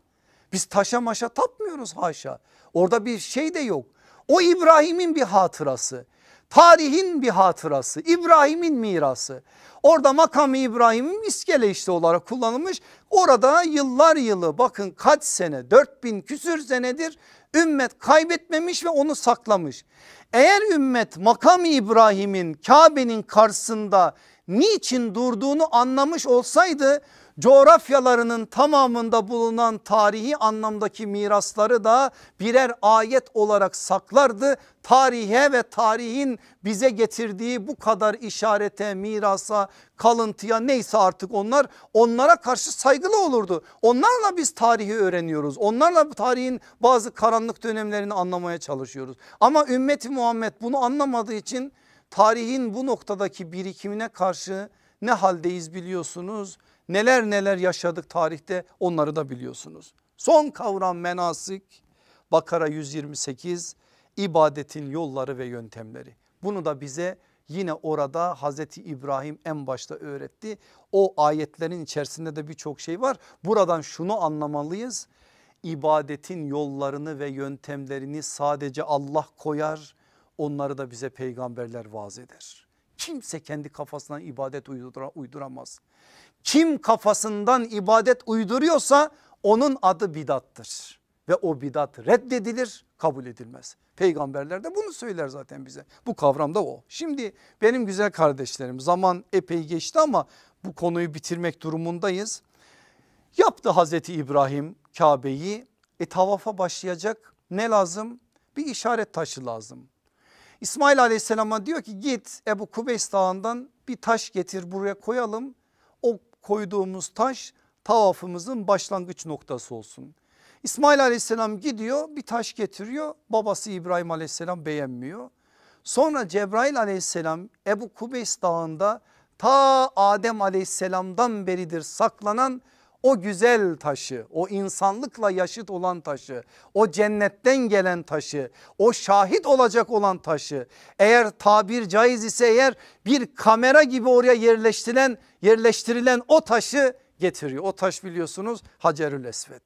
[SPEAKER 1] Biz taşa maşa tapmıyoruz haşa. Orada bir şey de yok. O İbrahim'in bir hatırası. Tarihin bir hatırası. İbrahim'in mirası. Orada makamı İbrahim'in iskele işte olarak kullanılmış. Orada yıllar yılı bakın kaç sene 4000 küsür senedir ümmet kaybetmemiş ve onu saklamış. Eğer ümmet makamı İbrahim'in Kabe'nin karşısında niçin durduğunu anlamış olsaydı coğrafyalarının tamamında bulunan tarihi anlamdaki mirasları da birer ayet olarak saklardı. Tarihe ve tarihin bize getirdiği bu kadar işarete, mirasa, kalıntıya neyse artık onlar onlara karşı saygılı olurdu. Onlarla biz tarihi öğreniyoruz. Onlarla tarihin bazı karanlık dönemlerini anlamaya çalışıyoruz. Ama ümmeti Muhammed bunu anlamadığı için tarihin bu noktadaki birikimine karşı ne haldeyiz biliyorsunuz Neler neler yaşadık tarihte onları da biliyorsunuz. Son kavram menasik Bakara 128 ibadetin yolları ve yöntemleri. Bunu da bize yine orada Hazreti İbrahim en başta öğretti. O ayetlerin içerisinde de birçok şey var. Buradan şunu anlamalıyız. İbadetin yollarını ve yöntemlerini sadece Allah koyar. Onları da bize peygamberler vaaz eder. Kimse kendi kafasına ibadet uyduramaz kim kafasından ibadet uyduruyorsa onun adı bidattır. Ve o bidat reddedilir kabul edilmez. Peygamberler de bunu söyler zaten bize. Bu kavramda o. Şimdi benim güzel kardeşlerim zaman epey geçti ama bu konuyu bitirmek durumundayız. Yaptı Hazreti İbrahim Kabe'yi e tavafa başlayacak ne lazım? Bir işaret taşı lazım. İsmail aleyhisselama diyor ki git Ebu Kubeys dağından bir taş getir buraya koyalım. O koyduğumuz taş tavafımızın başlangıç noktası olsun. İsmail aleyhisselam gidiyor bir taş getiriyor babası İbrahim aleyhisselam beğenmiyor. Sonra Cebrail aleyhisselam Ebu Kubeys dağında ta Adem aleyhisselamdan beridir saklanan o güzel taşı, o insanlıkla yaşıt olan taşı, o cennetten gelen taşı, o şahit olacak olan taşı eğer tabir caiz ise eğer bir kamera gibi oraya yerleştirilen yerleştirilen o taşı getiriyor. O taş biliyorsunuz Hacerül Esved.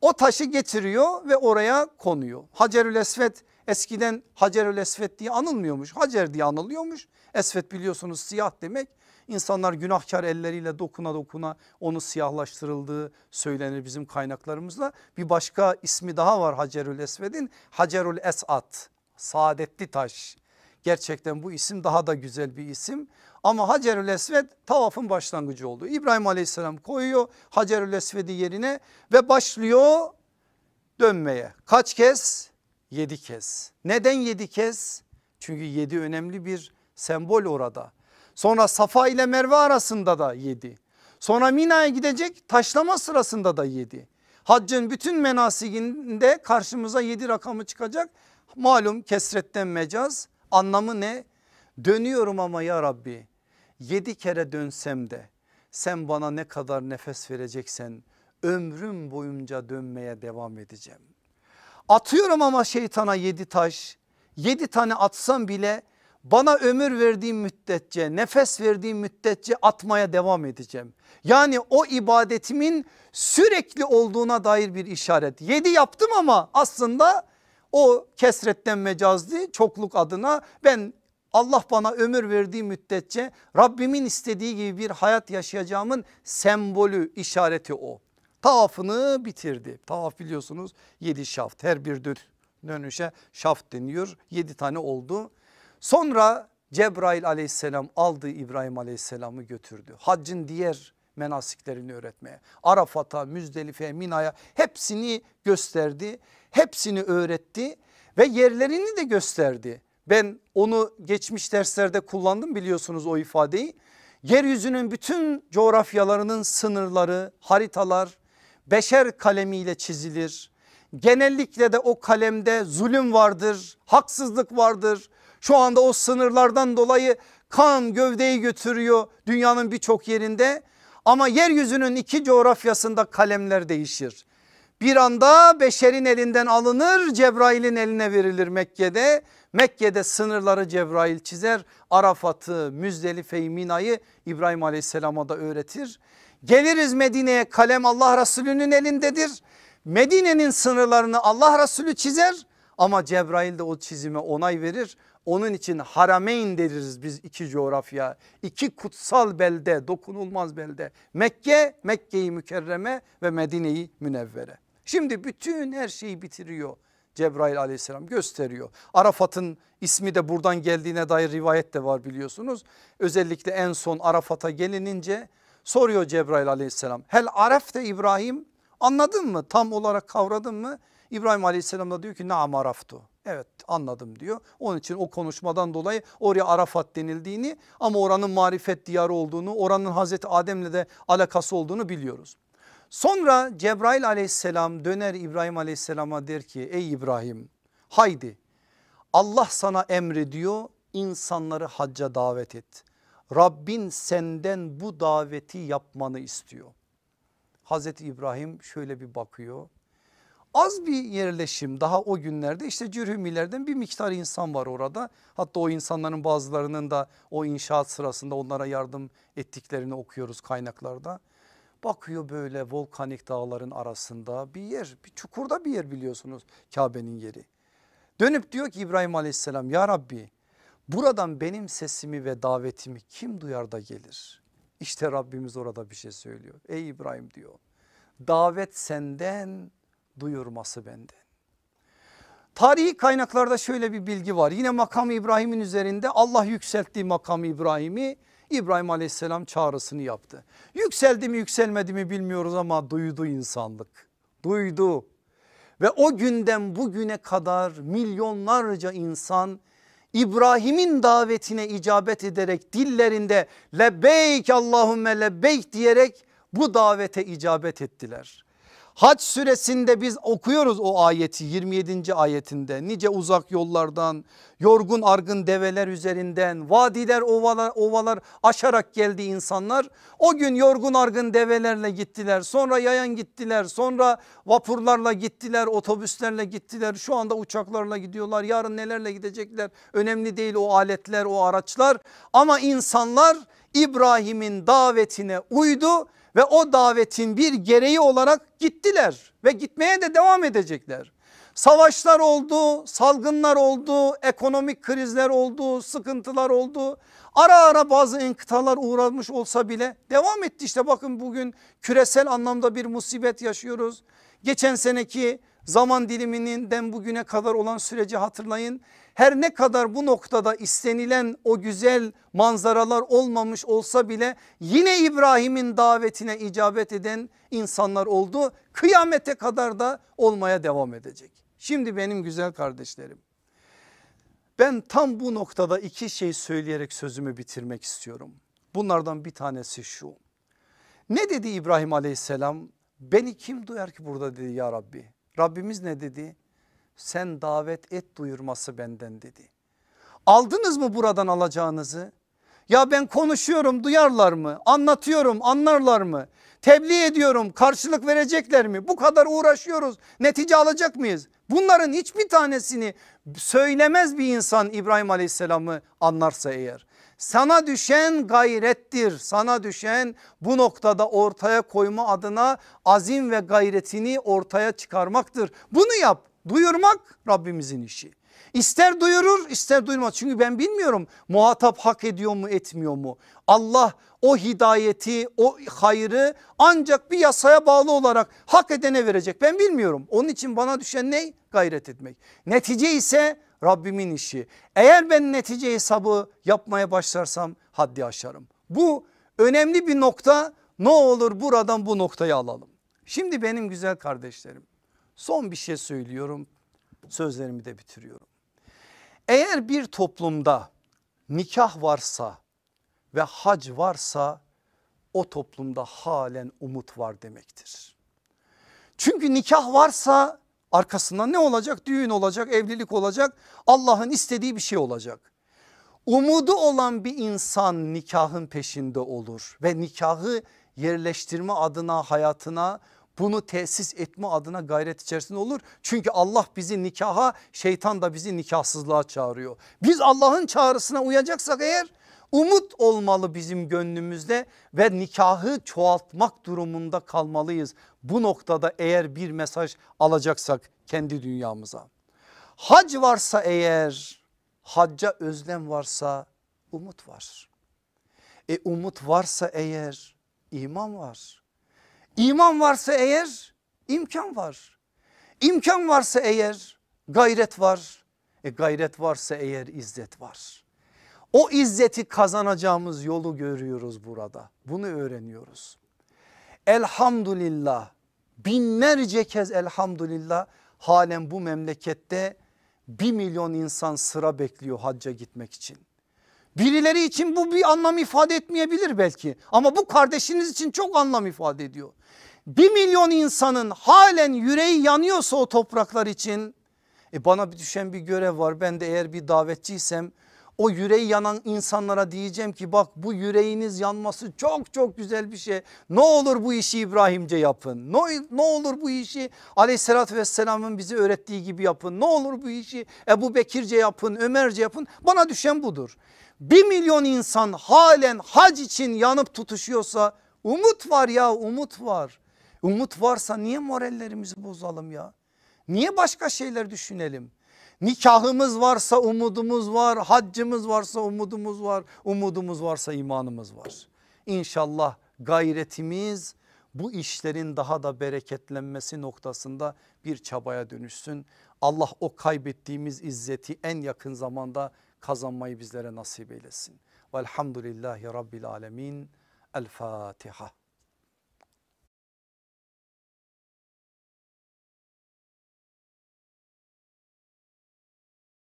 [SPEAKER 1] O taşı getiriyor ve oraya konuyor. Hacerül Esved eskiden Hacerül Esved diye anılmıyormuş. Hacer diye anılıyormuş. Esved biliyorsunuz siyah demek. İnsanlar günahkar elleriyle dokuna dokuna onu siyahlaştırıldığı söylenir bizim kaynaklarımızla. Bir başka ismi daha var Hacerül Esved'in Hacerül Esat, saadetli taş. Gerçekten bu isim daha da güzel bir isim. Ama Hacerül Esved tavafın başlangıcı oldu. İbrahim aleyhisselam koyuyor Hacerül Esved'i yerine ve başlıyor dönmeye. Kaç kez? Yedi kez. Neden yedi kez? Çünkü yedi önemli bir sembol orada. Sonra Safa ile Merve arasında da yedi. Sonra Mina'ya gidecek taşlama sırasında da yedi. Haccın bütün menasiginde karşımıza yedi rakamı çıkacak. Malum kesretten mecaz anlamı ne? Dönüyorum ama ya Rabbi yedi kere dönsem de sen bana ne kadar nefes vereceksen ömrüm boyunca dönmeye devam edeceğim. Atıyorum ama şeytana yedi taş yedi tane atsam bile bana ömür verdiğim müddetçe nefes verdiğim müddetçe atmaya devam edeceğim. Yani o ibadetimin sürekli olduğuna dair bir işaret. Yedi yaptım ama aslında o kesretten mecazdı çokluk adına ben Allah bana ömür verdiği müddetçe Rabbimin istediği gibi bir hayat yaşayacağımın sembolü işareti o. Tavafını bitirdi. Tavaf biliyorsunuz yedi şaft her bir dönüşe şaft deniyor. Yedi tane oldu Sonra Cebrail aleyhisselam aldı İbrahim aleyhisselamı götürdü. Haccın diğer menasiklerini öğretmeye. Arafat'a, Müzdelife, Mina'ya hepsini gösterdi. Hepsini öğretti ve yerlerini de gösterdi. Ben onu geçmiş derslerde kullandım biliyorsunuz o ifadeyi. Yeryüzünün bütün coğrafyalarının sınırları, haritalar beşer kalemiyle çizilir. Genellikle de o kalemde zulüm vardır, haksızlık vardır, şu anda o sınırlardan dolayı kan gövdeyi götürüyor dünyanın birçok yerinde. Ama yeryüzünün iki coğrafyasında kalemler değişir. Bir anda beşerin elinden alınır Cebrail'in eline verilir Mekke'de. Mekke'de sınırları Cebrail çizer. Arafat'ı, Müzdelife'yi, Mina'yı İbrahim aleyhisselama da öğretir. Geliriz Medine'ye kalem Allah Resulü'nün elindedir. Medine'nin sınırlarını Allah Resulü çizer ama Cebrail de o çizime onay verir. Onun için harameyn deriz biz iki coğrafya. iki kutsal belde dokunulmaz belde. Mekke, Mekke'yi mükerreme ve Medine'yi münevvere. Şimdi bütün her şeyi bitiriyor Cebrail aleyhisselam gösteriyor. Arafat'ın ismi de buradan geldiğine dair rivayet de var biliyorsunuz. Özellikle en son Arafat'a gelinince soruyor Cebrail aleyhisselam. Hel arafte İbrahim anladın mı tam olarak kavradın mı? İbrahim aleyhisselam da diyor ki naam araftu Evet anladım diyor. Onun için o konuşmadan dolayı oraya Arafat denildiğini ama oranın marifet diyarı olduğunu oranın Hazreti Adem'le de alakası olduğunu biliyoruz. Sonra Cebrail aleyhisselam döner İbrahim aleyhisselama der ki ey İbrahim haydi Allah sana emrediyor insanları hacca davet et. Rabbin senden bu daveti yapmanı istiyor. Hazreti İbrahim şöyle bir bakıyor az bir yerleşim daha o günlerde işte Cürhümilerden bir miktar insan var orada. Hatta o insanların bazılarının da o inşaat sırasında onlara yardım ettiklerini okuyoruz kaynaklarda. Bakıyor böyle volkanik dağların arasında bir yer bir çukurda bir yer biliyorsunuz Kabe'nin yeri. Dönüp diyor ki İbrahim aleyhisselam ya Rabbi buradan benim sesimi ve davetimi kim duyar da gelir? İşte Rabbimiz orada bir şey söylüyor. Ey İbrahim diyor davet senden duyurması benden. Tarihi kaynaklarda şöyle bir bilgi var. Yine makam İbrahim'in üzerinde Allah yükselttiği makam İbrahim'i İbrahim aleyhisselam çağrısını yaptı. Yükseldi mi yükselmedi mi bilmiyoruz ama duydu insanlık. Duydu ve o günden bugüne kadar milyonlarca insan İbrahim'in davetine icabet ederek dillerinde lebeyk Allahümme lebeyk diyerek bu davete icabet ettiler. Haç süresinde biz okuyoruz o ayeti 27. ayetinde nice uzak yollardan yorgun argın develer üzerinden vadiler ovalar, ovalar aşarak geldi insanlar. O gün yorgun argın develerle gittiler sonra yayan gittiler sonra vapurlarla gittiler otobüslerle gittiler şu anda uçaklarla gidiyorlar yarın nelerle gidecekler önemli değil o aletler o araçlar ama insanlar İbrahim'in davetine uydu ve o davetin bir gereği olarak gittiler ve gitmeye de devam edecekler. Savaşlar oldu, salgınlar oldu, ekonomik krizler oldu, sıkıntılar oldu. Ara ara bazı inkıtalar uğramış olsa bile devam etti işte bakın bugün küresel anlamda bir musibet yaşıyoruz. Geçen seneki zaman diliminden bugüne kadar olan süreci hatırlayın her ne kadar bu noktada istenilen o güzel manzaralar olmamış olsa bile yine İbrahim'in davetine icabet eden insanlar oldu. Kıyamete kadar da olmaya devam edecek. Şimdi benim güzel kardeşlerim ben tam bu noktada iki şey söyleyerek sözümü bitirmek istiyorum. Bunlardan bir tanesi şu. Ne dedi İbrahim aleyhisselam? Beni kim duyar ki burada dedi ya Rabbi. Rabbimiz ne dedi? sen davet et duyurması benden dedi. Aldınız mı buradan alacağınızı? Ya ben konuşuyorum duyarlar mı? Anlatıyorum anlarlar mı? Tebliğ ediyorum karşılık verecekler mi? Bu kadar uğraşıyoruz netice alacak mıyız? Bunların hiçbir tanesini söylemez bir insan İbrahim Aleyhisselam'ı anlarsa eğer. Sana düşen gayrettir. Sana düşen bu noktada ortaya koyma adına azim ve gayretini ortaya çıkarmaktır. Bunu yap. Duyurmak Rabbimizin işi. İster duyurur ister duymaz çünkü ben bilmiyorum muhatap hak ediyor mu etmiyor mu? Allah o hidayeti o hayrı ancak bir yasaya bağlı olarak hak edene verecek ben bilmiyorum. Onun için bana düşen ne? Gayret etmek. Netice ise Rabbimin işi. Eğer ben netice hesabı yapmaya başlarsam haddi aşarım. Bu önemli bir nokta ne olur buradan bu noktayı alalım. Şimdi benim güzel kardeşlerim Son bir şey söylüyorum sözlerimi de bitiriyorum. Eğer bir toplumda nikah varsa ve hac varsa o toplumda halen umut var demektir. Çünkü nikah varsa arkasında ne olacak? Düğün olacak, evlilik olacak, Allah'ın istediği bir şey olacak. Umudu olan bir insan nikahın peşinde olur ve nikahı yerleştirme adına hayatına bunu tesis etme adına gayret içerisinde olur. Çünkü Allah bizi nikaha şeytan da bizi nikahsızlığa çağırıyor. Biz Allah'ın çağrısına uyacaksak eğer umut olmalı bizim gönlümüzde ve nikahı çoğaltmak durumunda kalmalıyız. Bu noktada eğer bir mesaj alacaksak kendi dünyamıza. Hac varsa eğer hacca özlem varsa umut var. E umut varsa eğer iman var. İman varsa eğer imkan var. İmkan varsa eğer gayret var. E gayret varsa eğer izzet var. O izzeti kazanacağımız yolu görüyoruz burada. Bunu öğreniyoruz. Elhamdülillah binlerce kez elhamdülillah halen bu memlekette bir milyon insan sıra bekliyor hacca gitmek için. Birileri için bu bir anlam ifade etmeyebilir belki ama bu kardeşiniz için çok anlam ifade ediyor. Bir milyon insanın halen yüreği yanıyorsa o topraklar için e bana düşen bir görev var ben de eğer bir davetçiysem o yüreği yanan insanlara diyeceğim ki bak bu yüreğiniz yanması çok çok güzel bir şey. Ne olur bu işi İbrahimce yapın. Ne, ne olur bu işi aleyhissalatü vesselamın bizi öğrettiği gibi yapın. Ne olur bu işi Ebu Bekirce yapın Ömerce yapın bana düşen budur bir milyon insan halen hac için yanıp tutuşuyorsa umut var ya umut var. Umut varsa niye morallerimizi bozalım ya? Niye başka şeyler düşünelim? Nikahımız varsa umudumuz var, haccımız varsa umudumuz var, umudumuz varsa imanımız var. İnşallah gayretimiz bu işlerin daha da bereketlenmesi noktasında bir çabaya dönüşsün. Allah o kaybettiğimiz izzeti en yakın zamanda kazanmayı bizlere nasip eylesin. Velhamdülillahi Rabbil Alemin. El Fatiha.